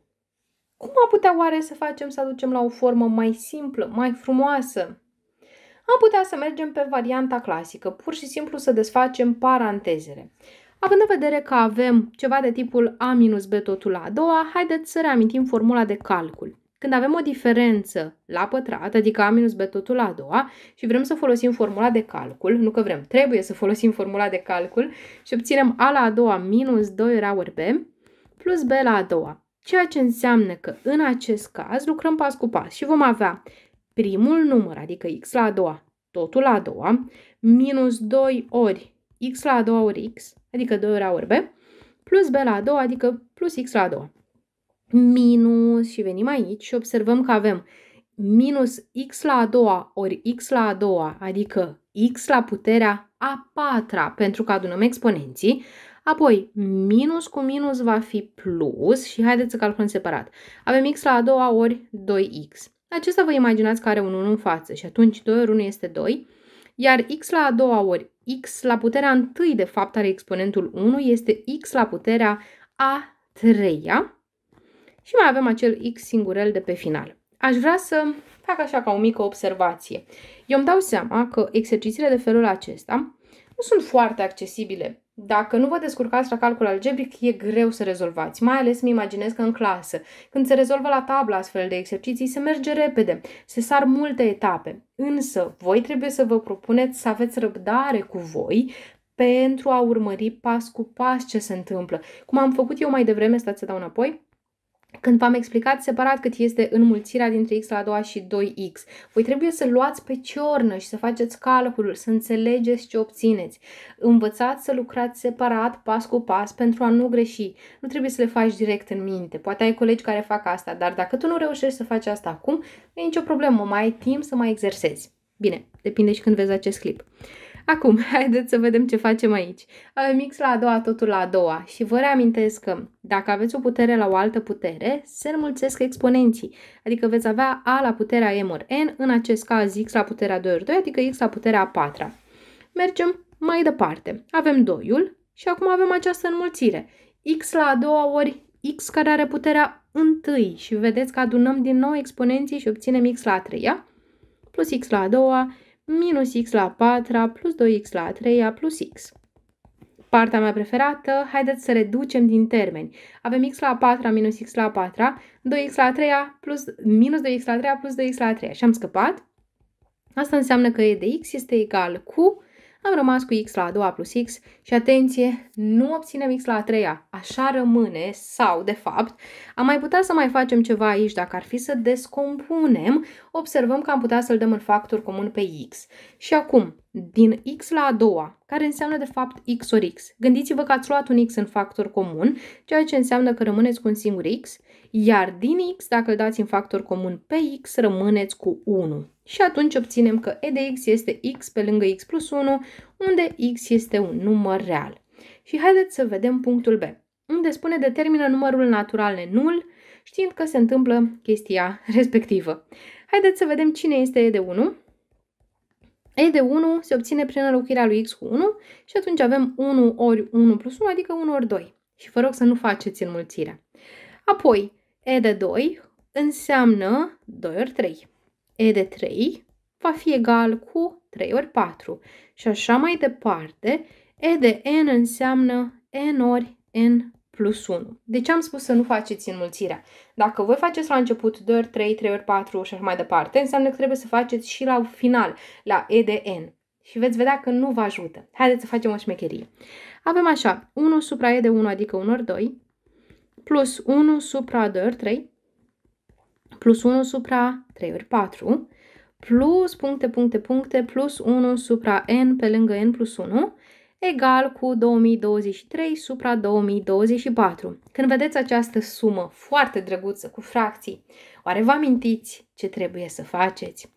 [SPEAKER 1] Cum am putea oare să facem să aducem la o formă mai simplă, mai frumoasă? Am putea să mergem pe varianta clasică, pur și simplu să desfacem parantezele. Având în vedere că avem ceva de tipul a minus b totul la a doua, haideți să reamintim formula de calcul. Când avem o diferență la pătrat, adică a minus b totul la a doua, și vrem să folosim formula de calcul, nu că vrem, trebuie să folosim formula de calcul, și obținem a la a doua minus 2 a ori b plus b la a doua. Ceea ce înseamnă că în acest caz lucrăm pas cu pas și vom avea primul număr, adică x la a doua, totul la a doua, minus 2 ori x la a doua ori x, adică 2 ori a ori b, plus b la a doua, adică plus x la a doua minus și venim aici și observăm că avem minus x la a doua ori x la a doua, adică x la puterea a patra, pentru că adunăm exponenții, apoi minus cu minus va fi plus și haideți să calculăm separat. Avem x la a doua ori 2x. Acesta vă imaginați că are un 1 în față și atunci 2 ori 1 este 2, iar x la a doua ori x la puterea întâi, de fapt are exponentul 1 este x la puterea a treia și mai avem acel x singurel de pe final. Aș vrea să fac așa ca o mică observație. Eu îmi dau seama că exercițiile de felul acesta nu sunt foarte accesibile. Dacă nu vă descurcați la calcul algebric, e greu să rezolvați, mai ales mi imaginez că în clasă, când se rezolvă la tablă astfel de exerciții, se merge repede, se sar multe etape. Însă, voi trebuie să vă propuneți să aveți răbdare cu voi pentru a urmări pas cu pas ce se întâmplă. Cum am făcut eu mai devreme, stați să dau înapoi, când v-am explicat separat cât este înmulțirea dintre x la a doua și 2x. Voi trebuie să luați pe ciornă și să faceți calculul, să înțelegeți ce obțineți. Învățați să lucrați separat, pas cu pas, pentru a nu greși. Nu trebuie să le faci direct în minte. Poate ai colegi care fac asta, dar dacă tu nu reușești să faci asta acum, nu e nicio problemă, mai ai timp să mai exersezi. Bine, depinde și când vezi acest clip. Acum, haideți să vedem ce facem aici. Mix la a doua, totul la a doua. Și vă reamintesc că dacă aveți o putere la o altă putere, se înmulțesc exponenții. Adică veți avea a la puterea m ori n, în acest caz x la puterea 2 ori 2, adică x la puterea 4. Mergem mai departe. Avem 2-ul și acum avem această înmulțire. x la a doua ori x care are puterea 1 și vedeți că adunăm din nou exponenții și obținem x la a treia plus x la a doua minus x la 4 plus 2x la 3 plus x. Partea mea preferată, haideți să reducem din termeni. Avem x la 4 minus x la 4, 2x la 3 plus, minus 2x la 3 plus 2x la 3 și am scăpat. Asta înseamnă că e de x este egal cu uh, am rămas cu x la a doua plus x și atenție, nu obținem x la a treia, așa rămâne sau, de fapt, am mai putea să mai facem ceva aici dacă ar fi să descompunem, observăm că am putea să-l dăm în factor comun pe x. Și acum, din x la a doua, care înseamnă de fapt x ori x. Gândiți-vă că ați luat un x în factor comun, ceea ce înseamnă că rămâneți cu un singur x iar din x, dacă îl dați în factor comun pe x, rămâneți cu 1. Și atunci obținem că e de x este x pe lângă x plus 1, unde x este un număr real. Și haideți să vedem punctul B, unde spune determină numărul natural nul, știind că se întâmplă chestia respectivă. Haideți să vedem cine este e de 1. E de 1 se obține prin înlocuirea lui x cu 1 și atunci avem 1 ori 1 plus 1, adică 1 ori 2. Și vă rog să nu faceți înmulțirea. Apoi, E de 2 înseamnă 2 ori 3. E de 3 va fi egal cu 3 ori 4 și așa mai departe. E de n înseamnă n ori n plus 1. De ce am spus să nu faceți înmulțirea? Dacă voi faceți la început 2 ori 3, 3 ori 4 și așa mai departe, înseamnă că trebuie să faceți și la final, la e de n. Și veți vedea că nu vă ajută. Haideți să facem o șmecherie. Avem așa, 1 supra e de 1, adică 1 ori 2, plus 1 supra 2 ori 3, plus 1 supra 3 ori 4, plus puncte, puncte, puncte, plus 1 supra n pe lângă n plus 1, egal cu 2023 supra 2024. Când vedeți această sumă foarte drăguță cu fracții, oare vă amintiți ce trebuie să faceți?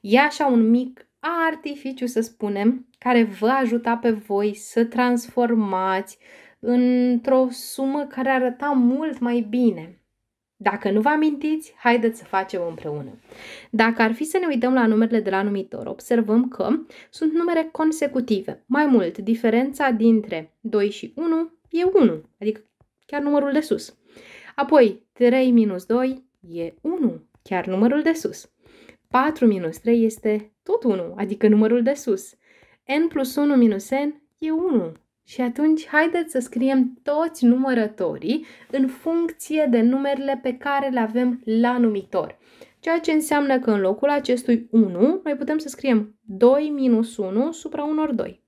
[SPEAKER 1] E așa un mic artificiu, să spunem, care vă ajuta pe voi să transformați într-o sumă care arăta mult mai bine. Dacă nu vă amintiți, haideți să facem împreună. Dacă ar fi să ne uităm la numerele de la numitor, observăm că sunt numere consecutive. Mai mult, diferența dintre 2 și 1 e 1, adică chiar numărul de sus. Apoi, 3 minus 2 e 1, chiar numărul de sus. 4 minus 3 este tot 1, adică numărul de sus. n plus 1 minus n e 1, și atunci haideți să scriem toți numărătorii în funcție de numerele pe care le avem la numitor. Ceea ce înseamnă că în locul acestui 1, noi putem să scriem 2 minus 1 supra 1 ori 2.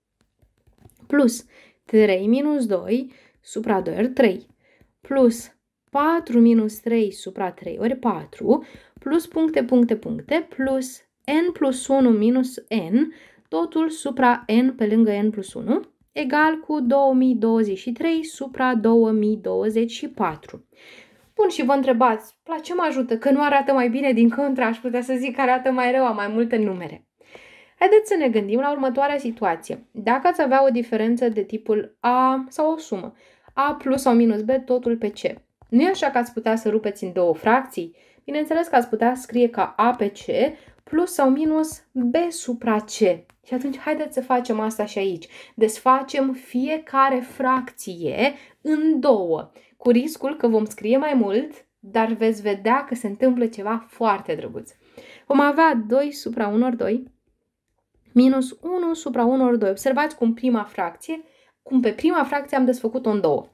[SPEAKER 1] Plus 3 minus 2 supra 2 ori 3. Plus 4 minus 3 supra 3 ori 4. Plus puncte, puncte, puncte. Plus n plus 1 minus n, totul supra n pe lângă n plus 1 egal cu 2023 supra 2024. Bun, și vă întrebați, la ce mă ajută? Că nu arată mai bine, din contra, aș putea să zic că arată mai rău, am mai multe numere. Haideți să ne gândim la următoarea situație. Dacă ați avea o diferență de tipul A sau o sumă, A plus sau minus B, totul pe C. Nu e așa că ați putea să rupeți în două fracții? Bineînțeles că ați putea scrie ca A pe C plus sau minus B supra C. Și atunci haideți să facem asta și aici. Desfacem fiecare fracție în două, cu riscul că vom scrie mai mult, dar veți vedea că se întâmplă ceva foarte drăguț. Vom avea 2 supra 1 ori 2, minus 1 supra 1 ori 2. Observați cum prima fracție, cum pe prima fracție am desfăcut-o în două.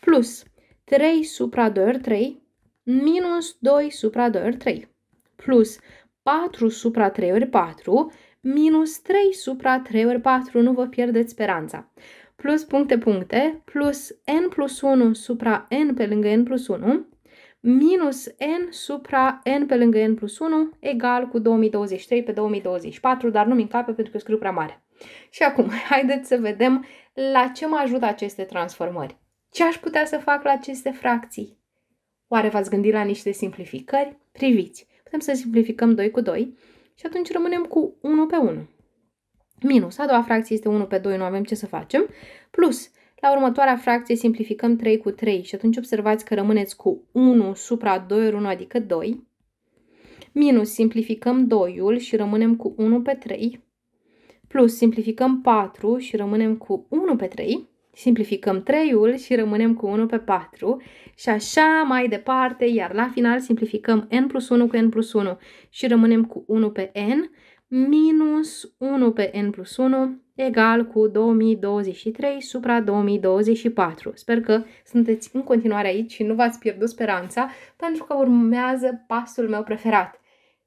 [SPEAKER 1] Plus 3 supra 2 ori 3, minus 2 supra 2 ori 3. Plus 4 supra 3 ori 4, minus 3 supra 3 ori 4, nu vă pierdeți speranța. Plus puncte puncte, plus n plus 1 supra n pe lângă n plus 1, minus n supra n pe lângă n plus 1, egal cu 2023 pe 2024, dar nu-mi încape pentru că scriu prea mare. Și acum, haideți să vedem la ce mă ajută aceste transformări. Ce aș putea să fac la aceste fracții? Oare v-ați gândit la niște simplificări? Priviți! Putem să simplificăm 2 cu 2, și atunci rămânem cu 1 pe 1. Minus, a doua fracție este 1 pe 2, nu avem ce să facem. Plus, la următoarea fracție simplificăm 3 cu 3 și atunci observați că rămâneți cu 1 supra 2 ori 1, adică 2. Minus, simplificăm 2-ul și rămânem cu 1 pe 3. Plus, simplificăm 4 și rămânem cu 1 pe 3 simplificăm 3-ul și rămânem cu 1 pe 4 și așa mai departe, iar la final simplificăm n plus 1 cu n plus 1 și rămânem cu 1 pe n minus 1 pe n plus 1 egal cu 2023 supra 2024. Sper că sunteți în continuare aici și nu v-ați pierdut speranța pentru că urmează pasul meu preferat.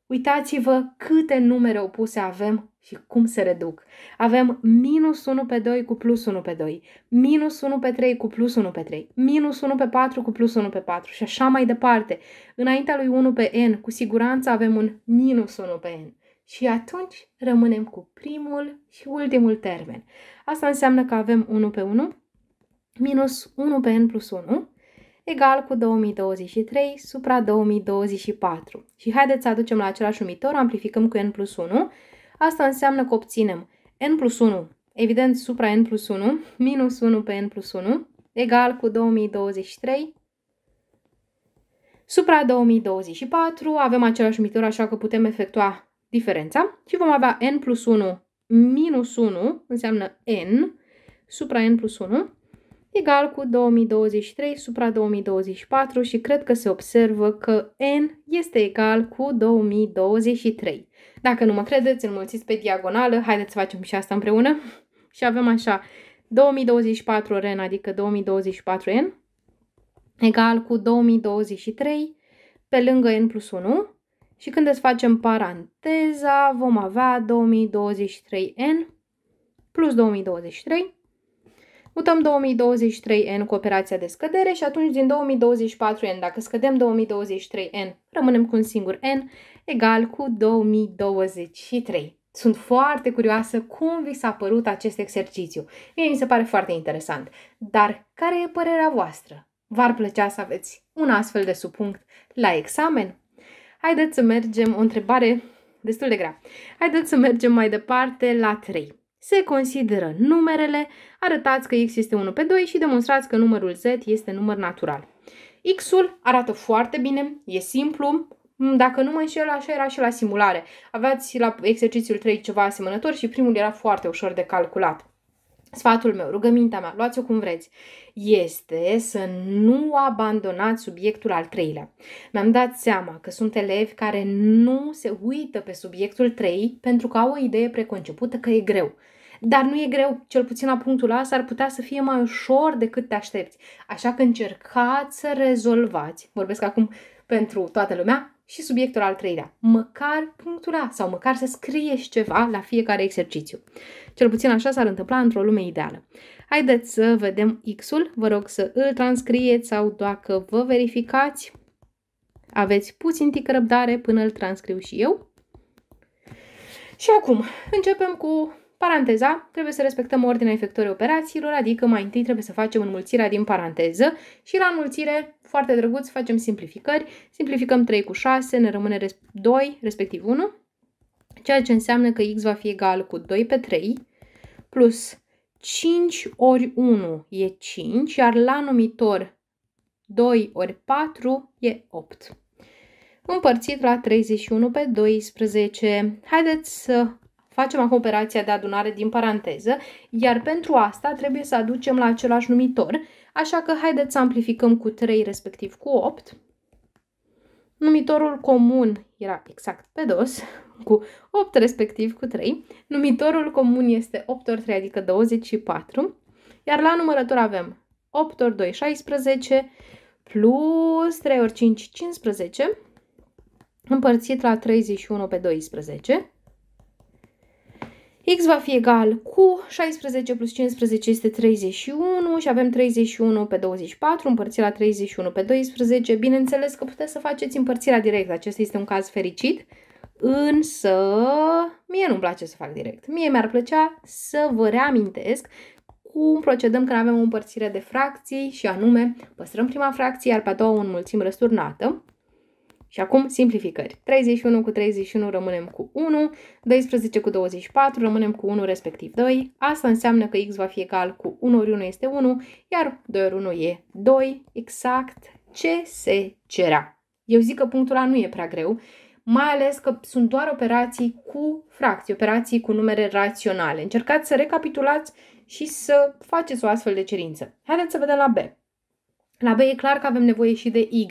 [SPEAKER 1] Uitați-vă câte numere opuse avem și cum se reduc. Avem minus 1 pe 2 cu plus 1 pe 2, minus 1 pe 3 cu plus 1 pe 3, minus 1 pe 4 cu plus 1 pe 4 și așa mai departe. Înaintea lui 1 pe n, cu siguranță avem un minus 1 pe n. Și atunci rămânem cu primul și ultimul termen. Asta înseamnă că avem 1 pe 1 minus 1 pe n plus 1 egal cu 2023 supra 2024. Și haideți să aducem la același numitor, amplificăm cu n plus 1 Asta înseamnă că obținem n plus 1, evident supra n plus 1, minus 1 pe n plus 1, egal cu 2023 supra 2024. Avem același mitor, așa că putem efectua diferența și vom avea n plus 1 minus 1, înseamnă n, supra n plus 1, egal cu 2023 supra 2024 și cred că se observă că n este egal cu 2023. Dacă nu mă credeți, înmulțiți pe diagonală, haideți să facem și asta împreună. Și avem așa, 2024 ren, adică 2024 n, egal cu 2023 pe lângă n plus 1. Și când desfacem paranteza, vom avea 2023n plus 2023. Mutăm 2023n cu operația de scădere și atunci din 2024n, dacă scădem 2023n, rămânem cu un singur n, egal cu 2023. Sunt foarte curioasă cum vi s-a părut acest exercițiu. Mie mi se pare foarte interesant. Dar care e părerea voastră? V-ar plăcea să aveți un astfel de subpunct la examen? Haideți să mergem, o întrebare destul de grea. Haideți să mergem mai departe la 3. Se consideră numerele, arătați că x este 1 pe 2 și demonstrați că numărul z este număr natural. X-ul arată foarte bine, e simplu, Mm, dacă nu mă înșel, așa era și la simulare. Aveați la exercițiul 3 ceva asemănător și primul era foarte ușor de calculat. Sfatul meu, rugămintea mea, luați-o cum vreți, este să nu abandonați subiectul al treilea. Mi-am dat seama că sunt elevi care nu se uită pe subiectul 3 pentru că au o idee preconcepută că e greu. Dar nu e greu, cel puțin la punctul ăsta ar putea să fie mai ușor decât te aștepți. Așa că încercați să rezolvați, vorbesc acum pentru toată lumea, și subiectul al treilea, măcar punctura sau măcar să scriești ceva la fiecare exercițiu. Cel puțin așa s-ar întâmpla într-o lume ideală. Haideți să vedem X-ul, vă rog să îl transcrieți sau dacă vă verificați, aveți puțin tic răbdare până îl transcriu și eu. Și acum, începem cu paranteza. Trebuie să respectăm ordinea efectorii operațiilor, adică mai întâi trebuie să facem înmulțirea din paranteză și la înmulțire foarte drăguț, facem simplificări, simplificăm 3 cu 6, ne rămâne 2, respectiv 1, ceea ce înseamnă că x va fi egal cu 2 pe 3 plus 5 ori 1 e 5, iar la numitor 2 ori 4 e 8. Împărțit la 31 pe 12. Haideți să facem acum operația de adunare din paranteză, iar pentru asta trebuie să aducem la același numitor așa că haideți să amplificăm cu 3 respectiv cu 8. Numitorul comun era exact pe dos, cu 8 respectiv cu 3. Numitorul comun este 8 ori 3, adică 24. Iar la numărător avem 8 ori 2, 16, plus 3 ori 5, 15, împărțit la 31 pe 12. X va fi egal cu 16 plus 15 este 31 și avem 31 pe 24 împărțit la 31 pe 12. Bineînțeles că puteți să faceți împărțirea directă, acesta este un caz fericit, însă mie nu-mi place să fac direct. Mie mi-ar plăcea să vă reamintesc cum procedăm când avem o împărțire de fracții și anume păstrăm prima fracție, iar pe a doua o înmulțim răsturnată. Și acum simplificări. 31 cu 31 rămânem cu 1, 12 cu 24 rămânem cu 1 respectiv 2. Asta înseamnă că x va fi egal cu 1 ori 1 este 1, iar 2 ori 1 e 2, exact ce se cerea. Eu zic că punctul A nu e prea greu, mai ales că sunt doar operații cu fracții, operații cu numere raționale. Încercați să recapitulați și să faceți o astfel de cerință. Haideți să vedem la B. La B e clar că avem nevoie și de Y.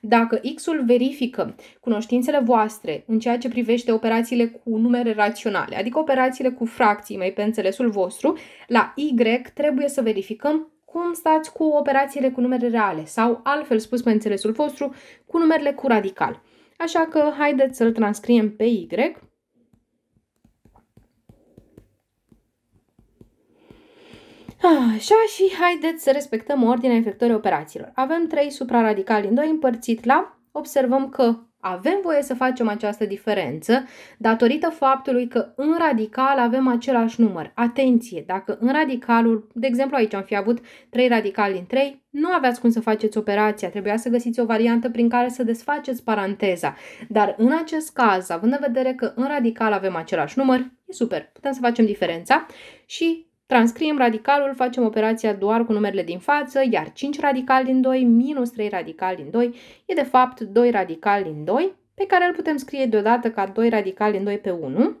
[SPEAKER 1] Dacă X-ul verifică cunoștințele voastre în ceea ce privește operațiile cu numere raționale, adică operațiile cu fracții mai pe înțelesul vostru, la Y trebuie să verificăm cum stați cu operațiile cu numere reale sau, altfel spus pe înțelesul vostru, cu numerele cu radical. Așa că haideți să-l transcriem pe Y Așa și haideți să respectăm ordinea efectorii operațiilor. Avem trei supraradicali în doi împărțit la, observăm că avem voie să facem această diferență datorită faptului că în radical avem același număr. Atenție, dacă în radicalul, de exemplu aici am fi avut 3 radicali din 3, nu aveați cum să faceți operația, trebuia să găsiți o variantă prin care să desfaceți paranteza. Dar în acest caz, având în vedere că în radical avem același număr, e super, putem să facem diferența și Transcriem radicalul, facem operația doar cu numerele din față, iar 5 radical din 2 minus 3 radical din 2 e de fapt 2 radical din 2, pe care îl putem scrie deodată ca 2 radical din 2 pe 1.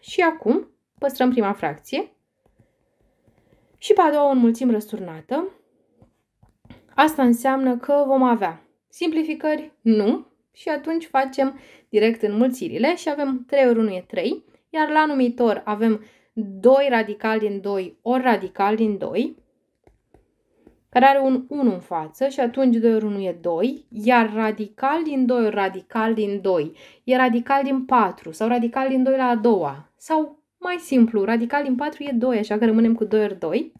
[SPEAKER 1] Și acum păstrăm prima fracție și pe a doua o înmulțim răsturnată. Asta înseamnă că vom avea simplificări? Nu. Și atunci facem direct înmulțirile și avem 3 ori 1 e 3, iar la numitor avem 2 radical din 2 ori radical din 2, care are un 1 în față și atunci 2 ori 1 e 2, iar radical din 2 ori radical din 2 e radical din 4 sau radical din 2 la a doua sau mai simplu, radical din 4 e 2, așa că rămânem cu 2 ori 2,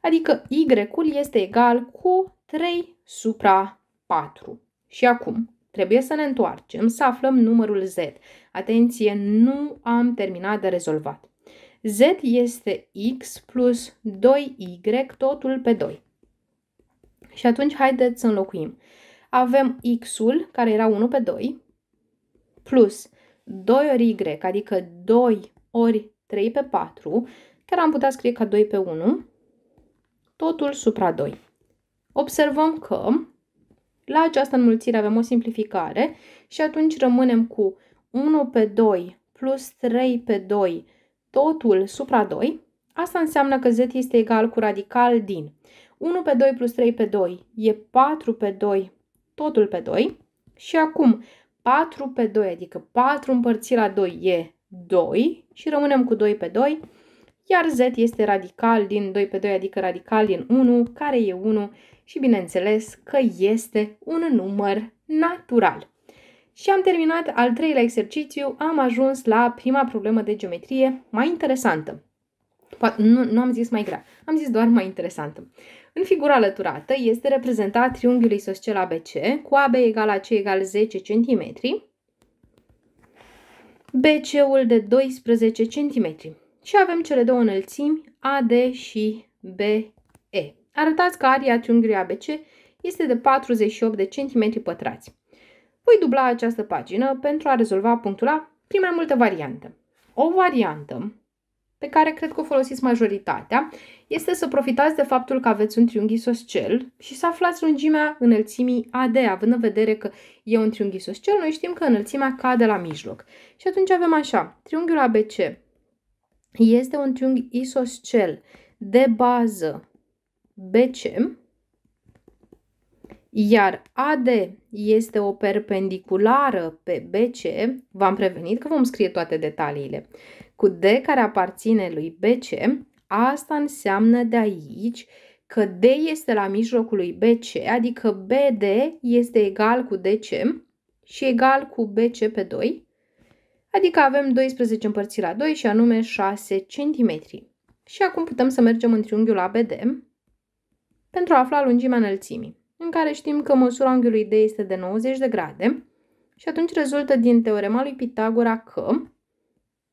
[SPEAKER 1] adică y-ul este egal cu 3 supra 4. Și acum trebuie să ne întoarcem să aflăm numărul z. Atenție, nu am terminat de rezolvat. Z este X plus 2Y, totul pe 2. Și atunci haideți să înlocuim. Avem X-ul, care era 1 pe 2, plus 2 ori Y, adică 2 ori 3 pe 4, chiar am putea scrie ca 2 pe 1, totul supra 2. Observăm că la această înmulțire avem o simplificare și atunci rămânem cu 1 pe 2 plus 3 pe 2, totul supra 2, asta înseamnă că z este egal cu radical din 1 pe 2 plus 3 pe 2 e 4 pe 2, totul pe 2. Și acum 4 pe 2, adică 4 împărțit la 2 e 2 și rămânem cu 2 pe 2, iar z este radical din 2 pe 2, adică radical din 1, care e 1 și bineînțeles că este un număr natural. Și am terminat al treilea exercițiu, am ajuns la prima problemă de geometrie mai interesantă. nu, nu am zis mai grea, am zis doar mai interesantă. În figura alăturată este reprezentat triunghiul isoscel ABC cu AB egal AC egal 10 cm, BC-ul de 12 cm și avem cele două înălțimi AD și BE. Arătați că aria triunghiului ABC este de 48 de cm pătrați. Voi dubla această pagină pentru a rezolva punctul A prin mai multe variante. O variantă pe care cred că o folosiți majoritatea, este să profitați de faptul că aveți un triunghi isoscel și să aflați lungimea înălțimii AD, având în vedere că e un triunghi isoscel, noi știm că înălțimea cade la mijloc. Și atunci avem așa, triunghiul ABC este un triunghi isoscel de bază BC, iar AD este o perpendiculară pe BC, v-am prevenit că vom scrie toate detaliile. Cu D care aparține lui BC, asta înseamnă de aici că D este la mijlocul lui BC, adică BD este egal cu DC și egal cu BC pe 2, adică avem 12 împărțit la 2 și anume 6 cm. Și acum putem să mergem în triunghiul ABD pentru a afla lungimea înălțimii în care știm că măsura unghiului D este de 90 de grade și atunci rezultă din teorema lui Pitagora că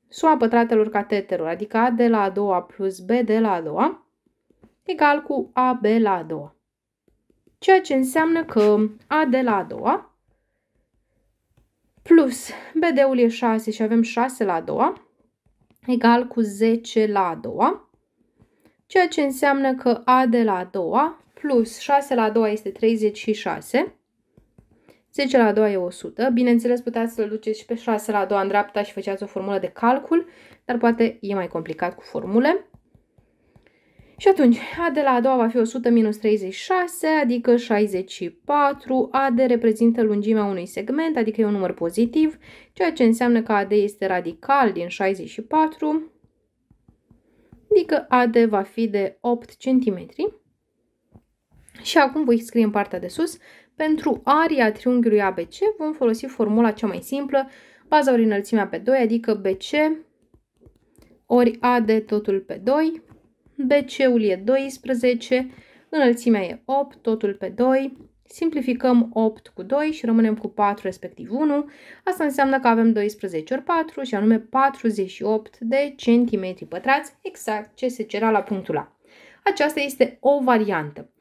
[SPEAKER 1] suma pătratelor catetelor, adică A de la a doua plus B de la a doua, egal cu AB la a doua. Ceea ce înseamnă că A de la a doua plus BD-ul e 6 și avem 6 la a doua, egal cu 10 la a doua, ceea ce înseamnă că A de la a doua plus 6 la 2 este 36, 10 la 2 e 100. Bineînțeles, puteți să-l duceți și pe 6 la 2 în dreapta și făceați o formulă de calcul, dar poate e mai complicat cu formule. Și atunci, A de la a doua va fi 100 minus 36, adică 64. A de reprezintă lungimea unui segment, adică e un număr pozitiv, ceea ce înseamnă că A de este radical din 64, adică A de va fi de 8 centimetri. Și acum voi scrie în partea de sus, pentru aria triunghiului ABC vom folosi formula cea mai simplă, baza ori înălțimea pe 2, adică BC ori AD totul pe 2, BC-ul e 12, înălțimea e 8, totul pe 2, simplificăm 8 cu 2 și rămânem cu 4 respectiv 1, asta înseamnă că avem 12 ori 4 și anume 48 de centimetri pătrați, exact ce se cerea la punctul A. Aceasta este o variantă.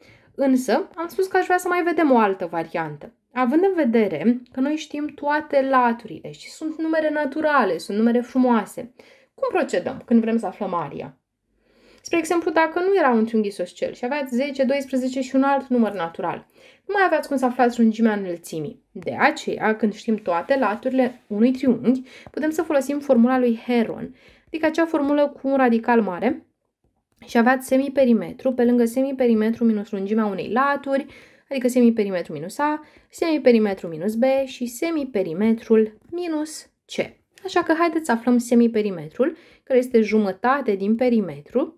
[SPEAKER 1] Însă, am spus că aș vrea să mai vedem o altă variantă. Având în vedere că noi știm toate laturile și sunt numere naturale, sunt numere frumoase, cum procedăm când vrem să aflăm aria? Spre exemplu, dacă nu era un triunghi isoscel și aveați 10, 12 și un alt număr natural, nu mai aveați cum să aflați lungimea înălțimii. De aceea, când știm toate laturile unui triunghi, putem să folosim formula lui Heron, adică acea formulă cu un radical mare și aveați semiperimetru, pe lângă semiperimetru minus lungimea unei laturi, adică semiperimetru minus A, semiperimetru minus B și semiperimetrul minus C. Așa că haideți să aflăm semiperimetrul, care este jumătate din perimetru,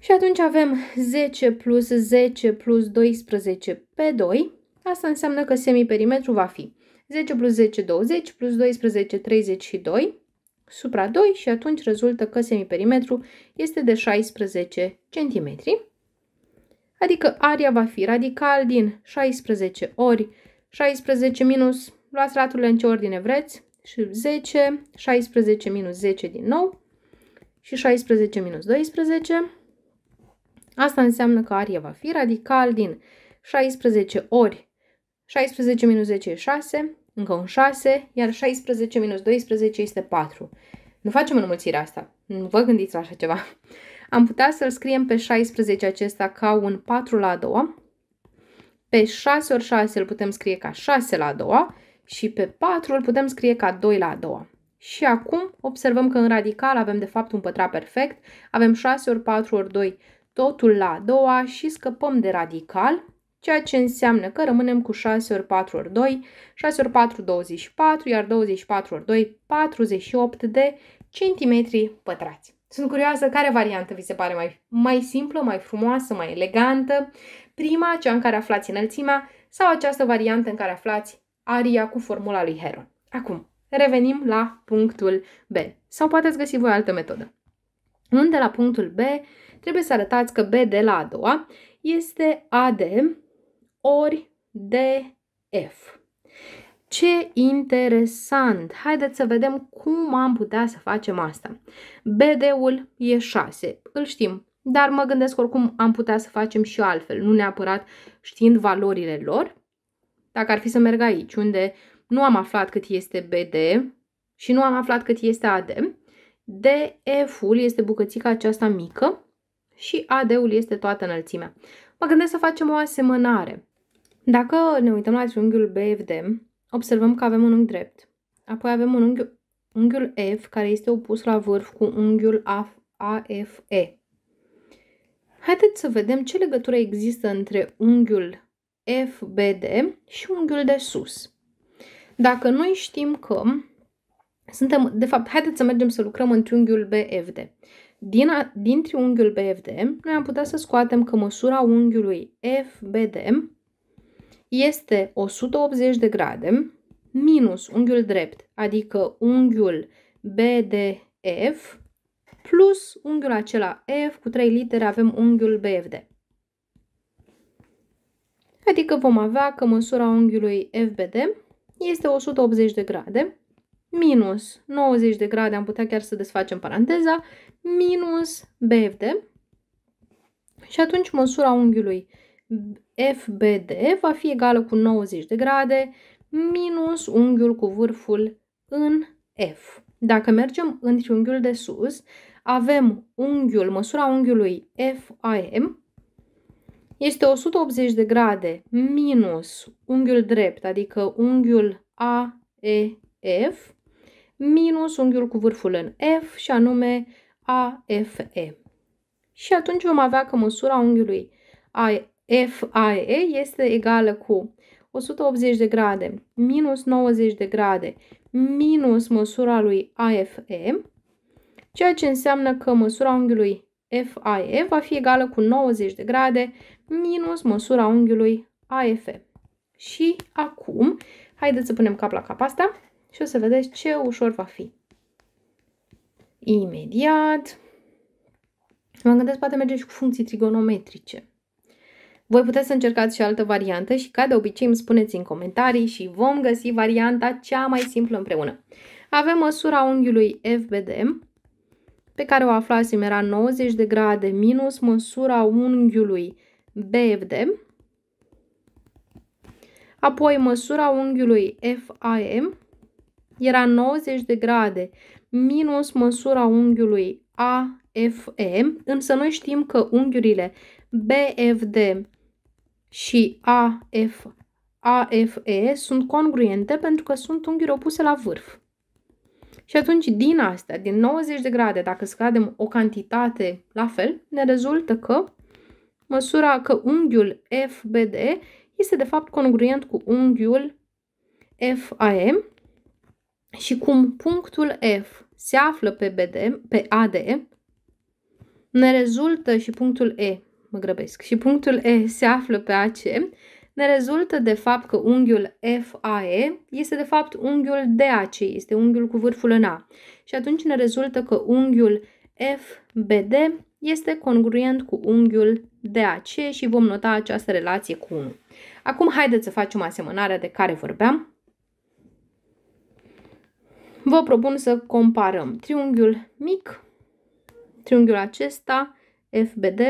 [SPEAKER 1] și atunci avem 10 plus 10 plus 12 pe 2. Asta înseamnă că semiperimetrul va fi 10 plus 10, 20, plus 12, 32, supra 2 și atunci rezultă că semiperimetru este de 16 cm, adică aria va fi radical din 16 ori 16 minus, luați laturile în ce ordine vreți, și 10, 16 minus 10 din nou și 16 minus 12. Asta înseamnă că aria va fi radical din 16 ori 16 minus 10 e 6, încă un 6, iar 16 minus 12 este 4. Nu facem înmulțirea asta, nu vă gândiți la așa ceva. Am putea să-l scriem pe 16 acesta ca un 4 la a doua, pe 6 ori 6 îl putem scrie ca 6 la a doua și pe 4 îl putem scrie ca 2 la a doua. Și acum observăm că în radical avem de fapt un pătrat perfect, avem 6 ori 4 ori 2, totul la a doua și scăpăm de radical, ceea ce înseamnă că rămânem cu 6 ori 4 ori 2, 6 ori 4, 24, iar 24 ori 2, 48 de centimetri pătrați. Sunt curioasă care variantă vi se pare mai, mai simplă, mai frumoasă, mai elegantă. Prima, cea în care aflați înălțimea, sau această variantă în care aflați aria cu formula lui Heron. Acum, revenim la punctul B. Sau poate ați găsi voi altă metodă. Unde la punctul B trebuie să arătați că B de la a doua este AD ori de F. Ce interesant! Haideți să vedem cum am putea să facem asta. BD-ul e 6, îl știm, dar mă gândesc oricum am putea să facem și altfel, nu neapărat știind valorile lor. Dacă ar fi să merg aici, unde nu am aflat cât este BD și nu am aflat cât este AD, DF-ul este bucățica aceasta mică și AD-ul este toată înălțimea. Mă gândesc să facem o asemănare. Dacă ne uităm la triunghiul BFD, observăm că avem un unghi drept. Apoi avem un unghi, unghiul F, care este opus la vârf cu unghiul AFE. Haideți să vedem ce legătură există între unghiul FBD și unghiul de sus. Dacă noi știm că suntem, de fapt, haideți să mergem să lucrăm în triunghiul BFD. Din, din triunghiul BFD, noi am putea să scoatem că măsura unghiului FBD este 180 de grade minus unghiul drept, adică unghiul BDF, plus unghiul acela F, cu 3 litere avem unghiul BFD. Adică vom avea că măsura unghiului FBD este 180 de grade, minus 90 de grade, am putea chiar să desfacem paranteza, minus BFD. Și atunci măsura unghiului FBD va fi egală cu 90 de grade minus unghiul cu vârful în F. Dacă mergem în triunghiul de sus, avem unghiul, măsura unghiului FAM este 180 de grade minus unghiul drept, adică unghiul AEF, minus unghiul cu vârful în F și anume AFE. Și atunci vom avea că măsura unghiului FAE este egală cu 180 de grade minus 90 de grade minus măsura lui AFE, ceea ce înseamnă că măsura unghiului FAE va fi egală cu 90 de grade minus măsura unghiului AFE. Și acum, haideți să punem cap la cap asta și o să vedeți ce ușor va fi. Imediat. Mă gândesc, poate merge și cu funcții trigonometrice. Voi puteți să încercați și altă variantă și ca de obicei îmi spuneți în comentarii și vom găsi varianta cea mai simplă împreună. Avem măsura unghiului FBD pe care o aflasem era 90 de grade minus măsura unghiului BFD, apoi măsura unghiului FAM era 90 de grade minus măsura unghiului AFM. însă noi știm că unghiurile BFD și AF, AFE sunt congruente pentru că sunt unghiuri opuse la vârf. Și atunci, din astea, din 90 de grade, dacă scadem o cantitate la fel, ne rezultă că măsura că unghiul FBD este de fapt congruent cu unghiul FAM și cum punctul F se află pe, BD, pe AD, ne rezultă și punctul E mă grăbesc, și punctul E se află pe AC, ne rezultă de fapt că unghiul FAE este de fapt unghiul DAC, este unghiul cu vârful în A. Și atunci ne rezultă că unghiul FBD este congruent cu unghiul DAC și vom nota această relație cu 1. Acum haideți să facem asemănarea de care vorbeam. Vă propun să comparăm triunghiul mic, triunghiul acesta, FBD,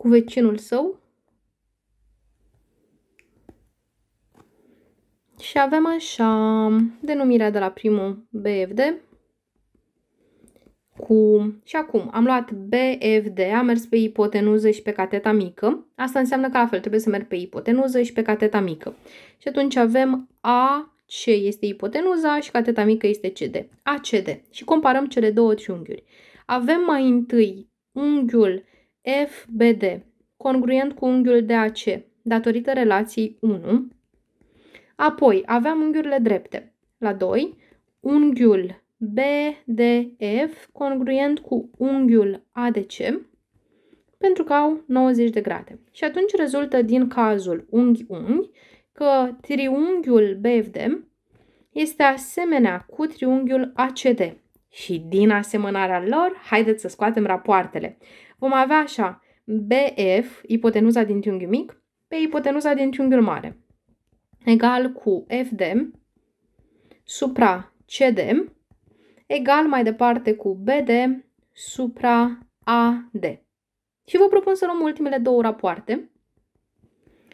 [SPEAKER 1] cu vecinul său. Și avem așa denumirea de la primul BFD. Cu... Și acum, am luat BFD, am mers pe ipotenuză și pe cateta mică. Asta înseamnă că la fel trebuie să merg pe ipotenuză și pe cateta mică. Și atunci avem A, C este ipotenuza și cateta mică este CD. ACD. Și comparăm cele două triunghiuri. Avem mai întâi unghiul FBD, congruent cu unghiul DAC, datorită relației 1. Apoi aveam unghiurile drepte. La 2, unghiul BDF congruent cu unghiul ADC pentru că au 90 de grade. Și atunci rezultă din cazul unghi-unghi că triunghiul BFD este asemenea cu triunghiul ACD. Și din asemănarea lor, haideți să scoatem rapoartele vom avea așa BF, ipotenuza din triunghiul mic, pe ipotenuza din triunghiul mare, egal cu FD supra CD egal mai departe cu BD supra AD. Și vă propun să luăm ultimele două rapoarte.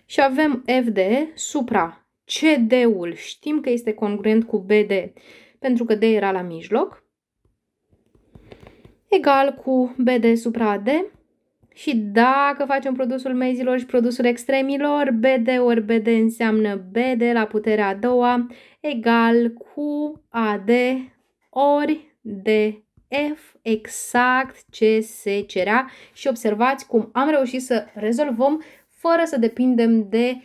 [SPEAKER 1] Și avem FD supra CD-ul, știm că este congruent cu BD, pentru că D era la mijloc, egal cu BD supra D. Și dacă facem produsul mezilor și produsul extremilor, BD ori BD înseamnă BD la puterea a doua, egal cu AD ori DF, exact ce se cerea. Și observați cum am reușit să rezolvăm fără să depindem de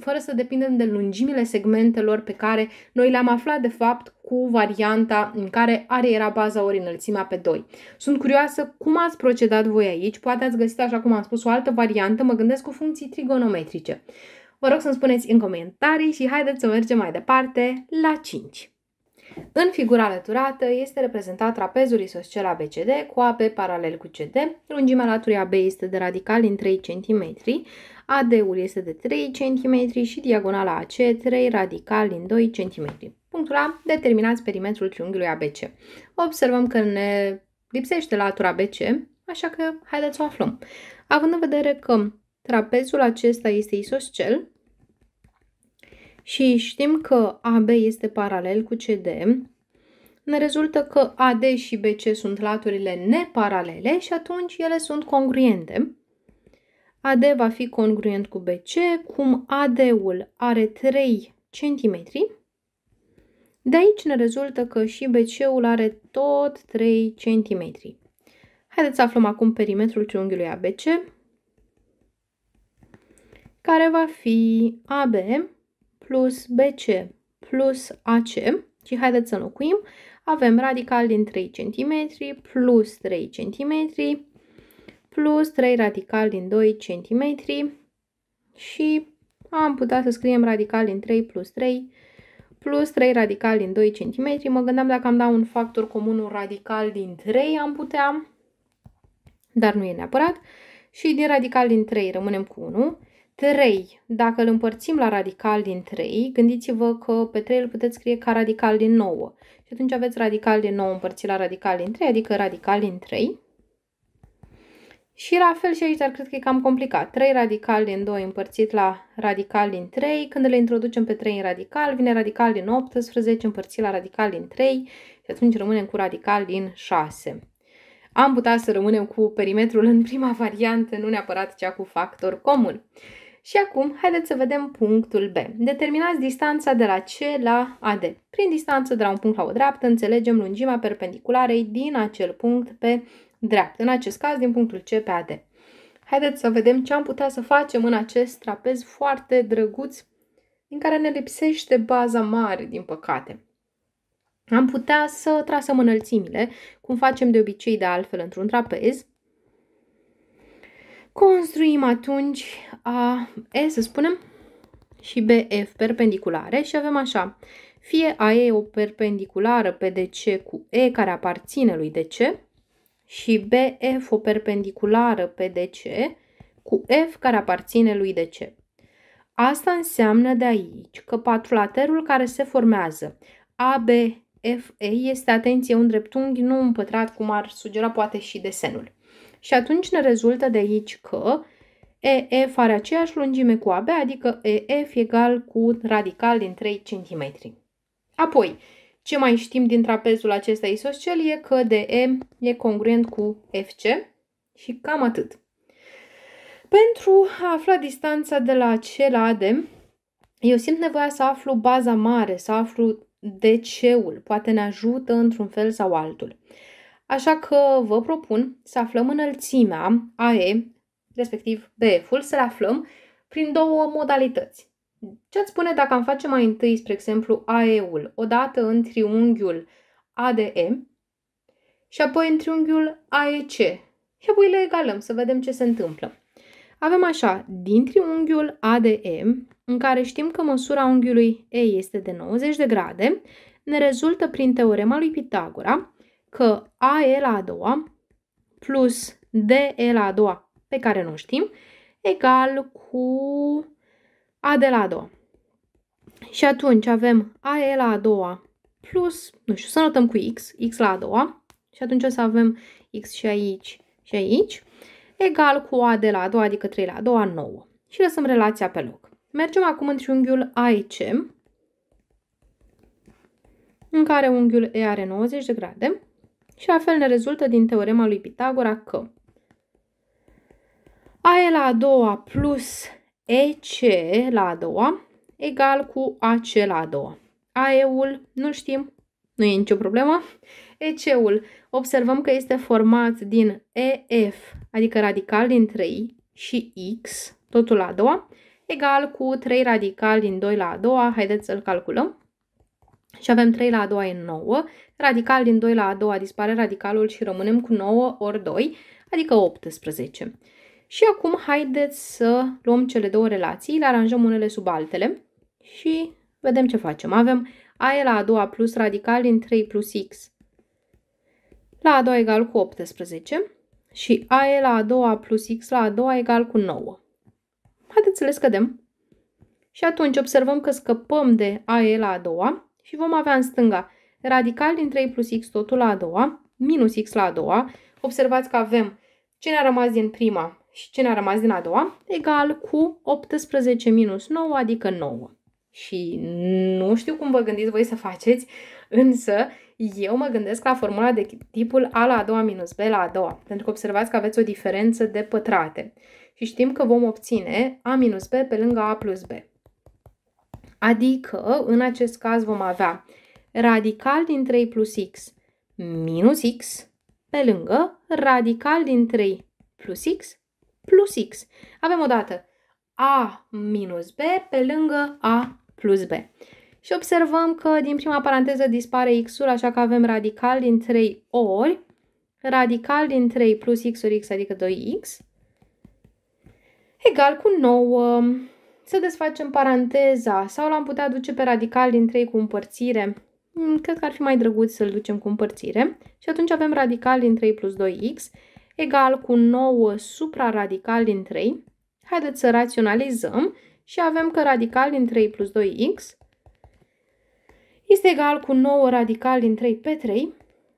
[SPEAKER 1] fără să depindem de lungimile segmentelor pe care noi le-am aflat de fapt cu varianta în care are era baza ori înălțimea pe 2. Sunt curioasă cum ați procedat voi aici, poate ați găsit, așa cum am spus, o altă variantă, mă gândesc cu funcții trigonometrice. Vă rog să-mi spuneți în comentarii și haideți să mergem mai departe la 5. În figura alăturată este reprezentat trapezul isoscel ABCD cu AB paralel cu CD. Lungimea laturii AB este de radical în 3 cm, AD-ul este de 3 cm și diagonala AC 3 radical din 2 cm. Punctul A, determinați perimetrul triunghiului ABC. Observăm că ne lipsește latura BC, așa că haideți să o aflăm. Având în vedere că trapezul acesta este isoscel și știm că AB este paralel cu CD, ne rezultă că AD și BC sunt laturile neparalele și atunci ele sunt congruente. AD va fi congruent cu BC, cum AD-ul are 3 cm. De aici ne rezultă că și BC-ul are tot 3 cm. Haideți să aflăm acum perimetrul triunghiului ABC, care va fi AB plus BC plus AC și haideți să înlocuim. Avem radical din 3 cm plus 3 cm plus 3 radical din 2 cm și am putea să scriem radical din 3 plus 3 plus 3 radical din 2 cm. Mă gândeam dacă am dat un factor comun, un radical din 3 am putea, dar nu e neapărat. Și din radical din 3 rămânem cu 1. 3, dacă îl împărțim la radical din 3, gândiți-vă că pe 3 îl puteți scrie ca radical din 9. Și atunci aveți radical din 9 împărțit la radical din 3, adică radical din 3. Și la fel și aici, dar cred că e cam complicat. 3 radical din 2 împărțit la radical din 3. Când le introducem pe 3 în radical, vine radical din 18 împărțit la radical din 3 și atunci rămânem cu radical din 6. Am putea să rămânem cu perimetrul în prima variantă, nu neapărat cea cu factor comun. Și acum, haideți să vedem punctul B. Determinați distanța de la C la AD. Prin distanță de la un punct la o dreaptă, înțelegem lungimea perpendicularei din acel punct pe dreaptă, în acest caz din punctul C pe AD. Haideți să vedem ce am putea să facem în acest trapez foarte drăguț, din care ne lipsește baza mare, din păcate. Am putea să trasăm înălțimile, cum facem de obicei de altfel într-un trapez. Construim atunci A, E, să spunem, și BF perpendiculare și avem așa, fie AE o perpendiculară pe DC cu E care aparține lui DC, și BF o perpendiculară pe DC cu F care aparține lui DC. Asta înseamnă de aici că patrulaterul care se formează ABFE este, atenție, un dreptunghi, nu un pătrat, cum ar sugera poate și desenul. Și atunci ne rezultă de aici că EF are aceeași lungime cu AB, adică EF egal cu radical din 3 cm. Apoi, ce mai știm din trapezul acesta isoscel e că DE e congruent cu FC și cam atât. Pentru a afla distanța de la C la AD, eu simt nevoia să aflu baza mare, să aflu DC-ul. Poate ne ajută într-un fel sau altul. Așa că vă propun să aflăm înălțimea AE, respectiv BF-ul, să-l aflăm prin două modalități. Ce-ați spune dacă am face mai întâi, spre exemplu, AE-ul, odată în triunghiul ADE și apoi în triunghiul AEC și apoi le egalăm să vedem ce se întâmplă. Avem așa, din triunghiul ADE, în care știm că măsura unghiului E este de 90 de grade, ne rezultă prin teorema lui Pitagora că AE la a doua plus DE la a doua, pe care nu știm, egal cu a de la a doua. Și atunci avem e la a doua plus, nu știu, să notăm cu X, X la a doua. Și atunci o să avem X și aici și aici, egal cu A de la a doua, adică 3 la a doua, 9. Și lăsăm relația pe loc. Mergem acum în triunghiul AEC, în care unghiul E are 90 de grade și la fel ne rezultă din teorema lui Pitagora că e la a doua plus EC la a doua egal cu AC la a doua. AE-ul nu știm, nu e nicio problemă. EC-ul observăm că este format din EF, adică radical din 3 și X, totul la a doua, egal cu 3 radical din 2 la a doua, haideți să-l calculăm. Și avem 3 la a doua e 9, radical din 2 la a doua dispare radicalul și rămânem cu 9 ori 2, adică 18. Și acum haideți să luăm cele două relații, le aranjăm unele sub altele și vedem ce facem. Avem a e la a doua plus radical din 3 plus x la a doua egal cu 18 și a e la a doua plus x la a doua egal cu 9. Haideți să le scădem. Și atunci observăm că scăpăm de a e la a doua și vom avea în stânga radical din 3 plus x totul la a doua, minus x la a doua. Observați că avem ce ne-a rămas din prima, și ce ne-a rămas din a doua, egal cu 18 minus 9, adică 9. Și nu știu cum vă gândiți voi să faceți, însă eu mă gândesc la formula de tipul A la a doua minus B la a doua, pentru că observați că aveți o diferență de pătrate. Și știm că vom obține A minus B pe lângă A plus B. Adică, în acest caz, vom avea radical din 3 plus x minus x pe lângă radical din 3 plus x plus X. Avem o dată A minus B pe lângă A plus B. Și observăm că din prima paranteză dispare X-ul, așa că avem radical din 3 ori radical din 3 plus X ori X, adică 2X, egal cu 9. Să desfacem paranteza sau l-am putea duce pe radical din 3 cu împărțire. Hmm, cred că ar fi mai drăguț să-l ducem cu împărțire. Și atunci avem radical din 3 plus 2x egal cu 9 supraradical din 3. Haideți să raționalizăm și avem că radical din 3 plus 2x este egal cu 9 radical din 3 pe 3.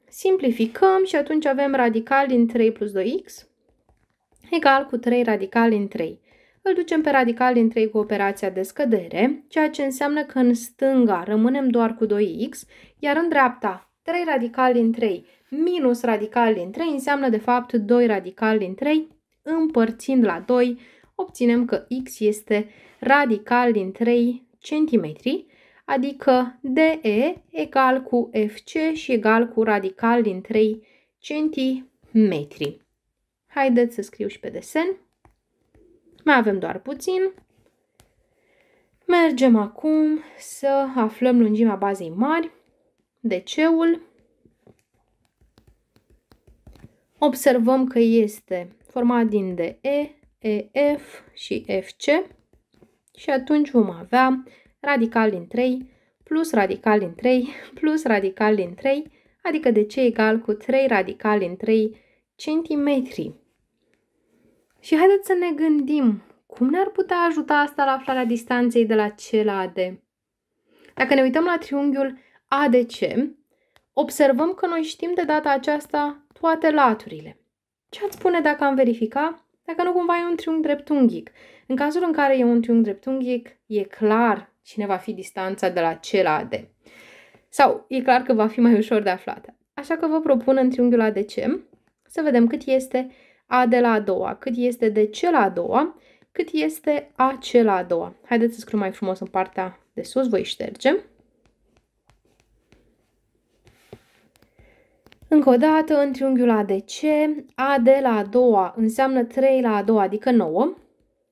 [SPEAKER 1] Simplificăm și atunci avem radical din 3 plus 2x egal cu 3 radical din 3. Îl ducem pe radical din 3 cu operația de scădere, ceea ce înseamnă că în stânga rămânem doar cu 2x, iar în dreapta 3 radical din 3 minus radical din 3 înseamnă de fapt 2 radical din 3. Împărțind la 2, obținem că x este radical din 3 cm, adică DE egal cu FC și egal cu radical din 3 cm. Haideți să scriu și pe desen. Mai avem doar puțin. Mergem acum să aflăm lungimea bazei mari, de ul Observăm că este format din DE, EF și FC și atunci vom avea radical din 3 plus radical din 3 plus radical din 3, adică de ce egal cu 3 radical din 3 centimetri. Și haideți să ne gândim cum ne-ar putea ajuta asta la aflarea distanței de la C la AD. Dacă ne uităm la triunghiul ADC, Observăm că noi știm de data aceasta toate laturile. Ce ați spune dacă am verifica? Dacă nu cumva e un triunghi dreptunghic. În cazul în care e un triunghi dreptunghic, e clar cine va fi distanța de la C la AD. Sau e clar că va fi mai ușor de aflat. Așa că vă propun în triunghiul ADC să vedem cât este A de la a doua, cât este de C la a doua, cât este AC la a doua. Haideți să scriu mai frumos în partea de sus, voi ștergem. Încă o dată, în triunghiul ADC, A de la a doua înseamnă 3 la a doua, adică 9.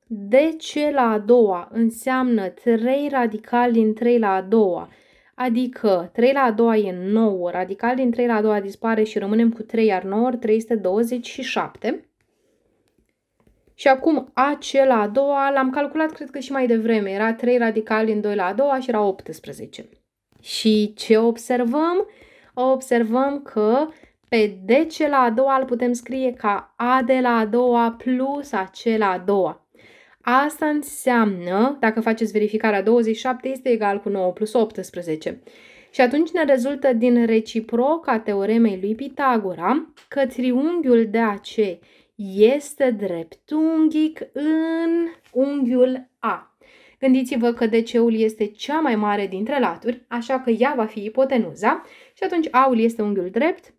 [SPEAKER 1] DC la a doua înseamnă 3 radical din 3 la a doua, adică 3 la a doua e 9, radical din 3 la a doua dispare și rămânem cu 3, iar 9 ori 3 este 27. Și acum AC la a doua l-am calculat, cred că și mai devreme, era 3 radical din 2 la a doua și era 18. Și ce observăm? observăm că pe ce la a doua îl putem scrie ca A de la a doua plus ce la a doua. Asta înseamnă, dacă faceți verificarea, 27 este egal cu 9 plus 18. Și atunci ne rezultă din reciproca teoremei lui Pitagora că triunghiul de AC este dreptunghic în unghiul A. Gândiți-vă că DC-ul este cea mai mare dintre laturi, așa că ea va fi ipotenuza și atunci aul este unghiul drept,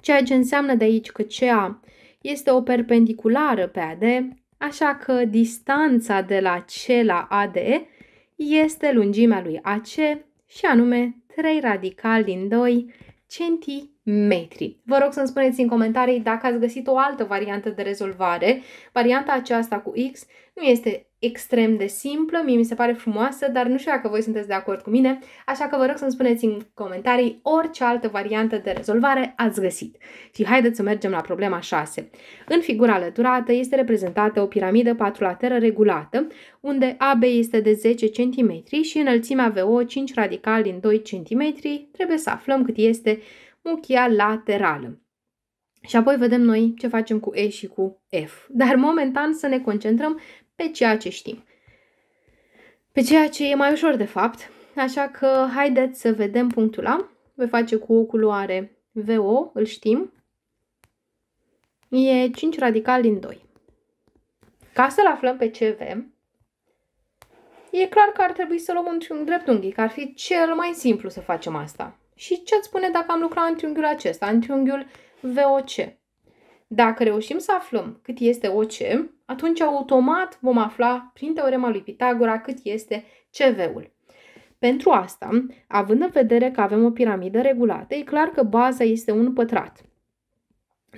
[SPEAKER 1] ceea ce înseamnă de aici că CA este o perpendiculară pe AD, așa că distanța de la C la AD este lungimea lui AC și anume 3 radical din 2 centimetri. Vă rog să-mi spuneți în comentarii dacă ați găsit o altă variantă de rezolvare. Varianta aceasta cu X nu este extrem de simplă, mie mi se pare frumoasă, dar nu știu dacă voi sunteți de acord cu mine, așa că vă rog să-mi spuneți în comentarii orice altă variantă de rezolvare ați găsit. Și haideți să mergem la problema 6. În figura alăturată este reprezentată o piramidă patrulateră regulată, unde AB este de 10 cm și înălțimea VO 5 radical din 2 cm, trebuie să aflăm cât este muchia laterală. Și apoi vedem noi ce facem cu E și cu F. Dar momentan să ne concentrăm pe ceea ce știm. Pe ceea ce e mai ușor de fapt, așa că haideți să vedem punctul A. Voi face cu o culoare VO, îl știm. E 5 radical din 2. Ca să-l aflăm pe CV, e clar că ar trebui să luăm un dreptunghi, că ar fi cel mai simplu să facem asta. Și ce-ați spune dacă am lucrat în triunghiul acesta, în triunghiul VOC? Dacă reușim să aflăm cât este OC, atunci automat vom afla prin teorema lui Pitagora cât este CV-ul. Pentru asta, având în vedere că avem o piramidă regulată, e clar că baza este un pătrat.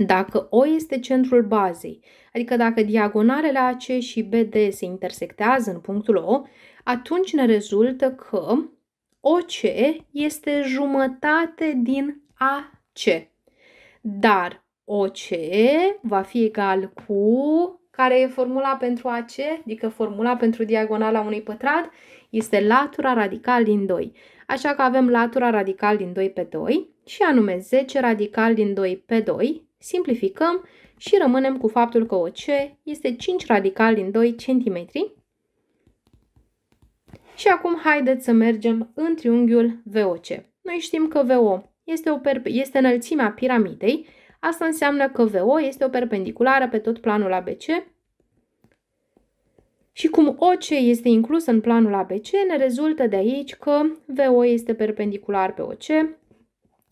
[SPEAKER 1] Dacă O este centrul bazei, adică dacă diagonalele AC și BD se intersectează în punctul O, atunci ne rezultă că OC este jumătate din AC. Dar OC va fi egal cu care e formula pentru AC, adică formula pentru diagonala unui pătrat, este latura radical din 2. Așa că avem latura radical din 2 pe 2 și anume 10 radical din 2 pe 2, simplificăm și rămânem cu faptul că OC este 5 radical din 2 cm. Și acum haideți să mergem în triunghiul VOC. Noi știm că VO este, o este înălțimea piramidei, Asta înseamnă că VO este o perpendiculară pe tot planul ABC și cum OC este inclus în planul ABC, ne rezultă de aici că VO este perpendicular pe OC,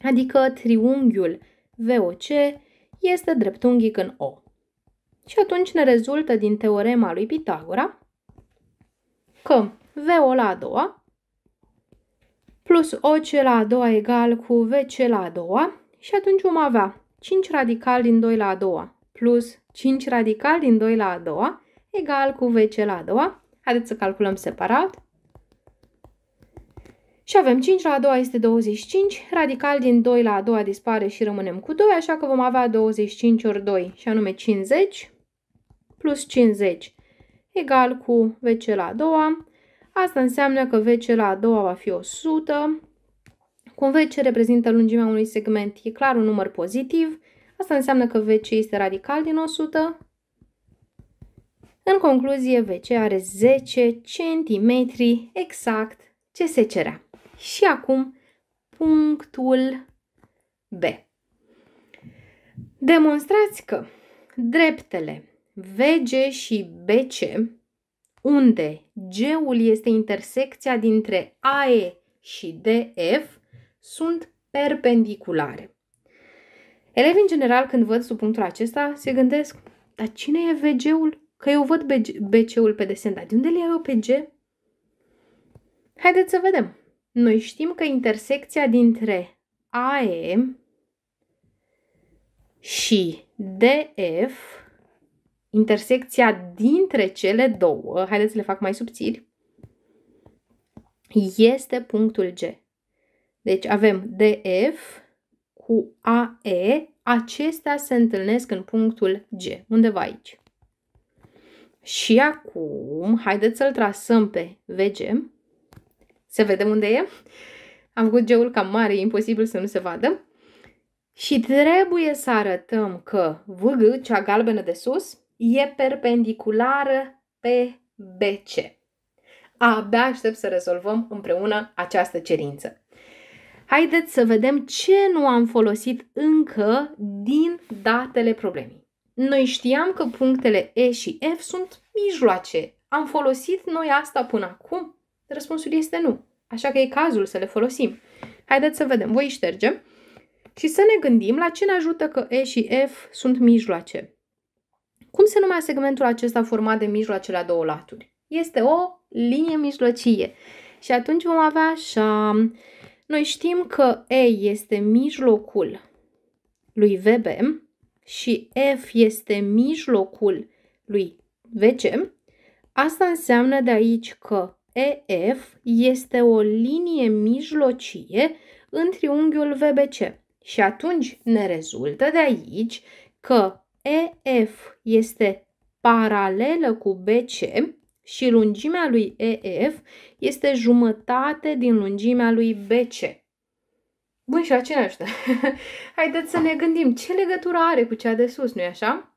[SPEAKER 1] adică triunghiul VOC este dreptunghic în O. Și atunci ne rezultă din teorema lui Pitagora că VO la a doua plus OC la a doua egal cu VC la a doua și atunci vom avea 5 radical din 2 la a doua plus 5 radical din 2 la a doua egal cu VC la a doua. Haideți să calculăm separat. Și avem 5 la a doua este 25, radical din 2 la a doua dispare și rămânem cu 2, așa că vom avea 25 ori 2, și anume 50, plus 50 egal cu VC la a doua. Asta înseamnă că VC la a doua va fi 100 cum VC reprezintă lungimea unui segment, e clar un număr pozitiv. Asta înseamnă că VC este radical din 100. În concluzie, VC are 10 cm exact ce se cerea. Și acum punctul B. Demonstrați că dreptele VG și BC, unde G-ul este intersecția dintre AE și DF, sunt perpendiculare. Elevii, în general, când văd sub punctul acesta, se gândesc, dar cine e VG-ul? Că eu văd BC-ul pe desen, dar de unde le iau eu pe G? Haideți să vedem. Noi știm că intersecția dintre AE și DF, intersecția dintre cele două, haideți să le fac mai subțiri, este punctul G. Deci avem DF cu AE, acestea se întâlnesc în punctul G, undeva aici. Și acum, haideți să-l trasăm pe VG. să vedem unde e? Am făcut G-ul cam mare, e imposibil să nu se vadă. Și trebuie să arătăm că VG, cea galbenă de sus, e perpendiculară pe BC. Abia aștept să rezolvăm împreună această cerință. Haideți să vedem ce nu am folosit încă din datele problemei. Noi știam că punctele E și F sunt mijloace. Am folosit noi asta până acum? Răspunsul este nu. Așa că e cazul să le folosim. Haideți să vedem. Voi ștergem și să ne gândim la ce ne ajută că E și F sunt mijloace. Cum se numea segmentul acesta format de mijloace la două laturi? Este o linie mijlocie. Și atunci vom avea așa noi știm că E este mijlocul lui VB și F este mijlocul lui VC. Asta înseamnă de aici că EF este o linie mijlocie în triunghiul VBC. Și atunci ne rezultă de aici că EF este paralelă cu BC și lungimea lui EF este jumătate din lungimea lui BC. Bun, și aceeași. Haideți să ne gândim ce legătură are cu cea de sus, nu-i așa?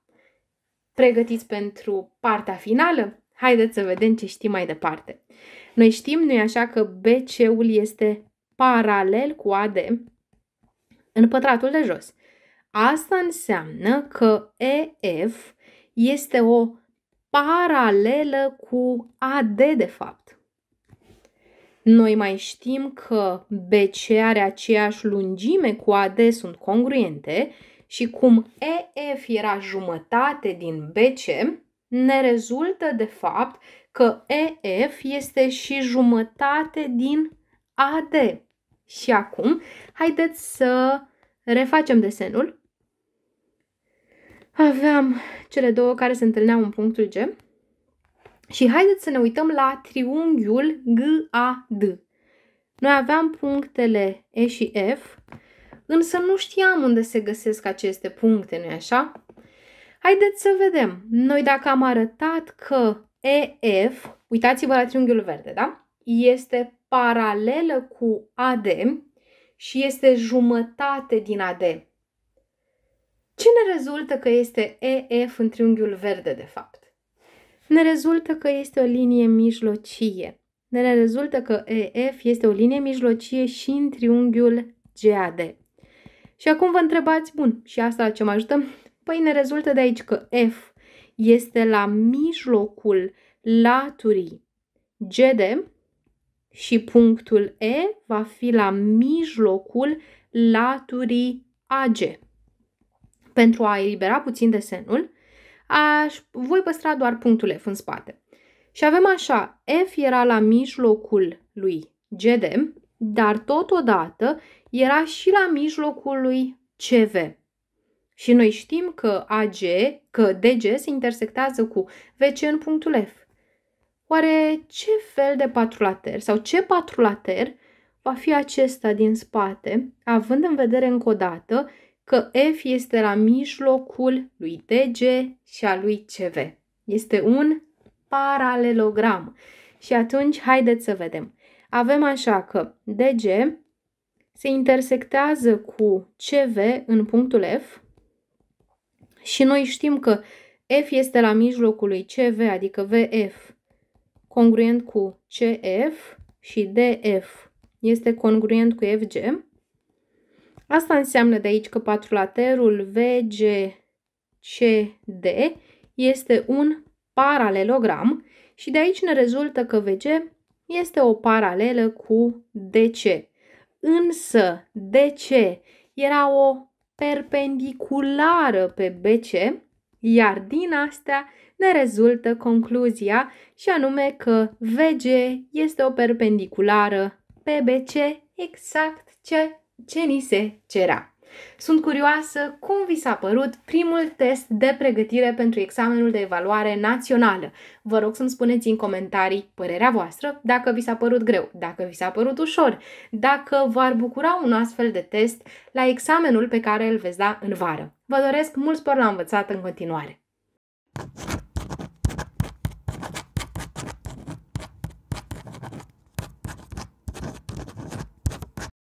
[SPEAKER 1] Pregătiți pentru partea finală? Haideți să vedem ce știm mai departe. Noi știm, nu-i așa, că BC-ul este paralel cu AD în pătratul de jos. Asta înseamnă că EF este o paralelă cu AD, de fapt. Noi mai știm că BC are aceeași lungime cu AD, sunt congruente, și cum EF era jumătate din BC, ne rezultă de fapt că EF este și jumătate din AD. Și acum, haideți să refacem desenul aveam cele două care se întâlneau în punctul G. Și haideți să ne uităm la triunghiul GAD. Noi aveam punctele E și F, însă nu știam unde se găsesc aceste puncte, nu-i așa? Haideți să vedem. Noi dacă am arătat că EF, uitați-vă la triunghiul verde, da? Este paralelă cu AD și este jumătate din AD. Ce ne rezultă că este EF în triunghiul verde, de fapt? Ne rezultă că este o linie mijlocie. Ne rezultă că EF este o linie mijlocie și în triunghiul GAD. Și acum vă întrebați, bun, și asta la ce mă ajută? Păi ne rezultă de aici că F este la mijlocul laturii GD și punctul E va fi la mijlocul laturii AG. Pentru a elibera puțin desenul, aș, voi păstra doar punctul F în spate. Și avem așa, F era la mijlocul lui GD, dar totodată era și la mijlocul lui CV. Și noi știm că AG, că DG se intersectează cu VC în punctul F. Oare ce fel de patrulater sau ce patrulater va fi acesta din spate, având în vedere încă o dată că F este la mijlocul lui DG și a lui CV. Este un paralelogram. Și atunci, haideți să vedem. Avem așa că DG se intersectează cu CV în punctul F și noi știm că F este la mijlocul lui CV, adică VF, congruent cu CF și DF este congruent cu FG. Asta înseamnă de aici că patrulaterul VGCD este un paralelogram și de aici ne rezultă că VG este o paralelă cu DC. Însă DC era o perpendiculară pe BC, iar din astea ne rezultă concluzia și anume că VG este o perpendiculară pe BC exact ce ce ni se cerea. Sunt curioasă cum vi s-a părut primul test de pregătire pentru examenul de evaluare națională. Vă rog să-mi spuneți în comentarii părerea voastră, dacă vi s-a părut greu, dacă vi s-a părut ușor, dacă v-ar bucura un astfel de test la examenul pe care îl veți da în vară. Vă doresc mult spor la învățat în continuare!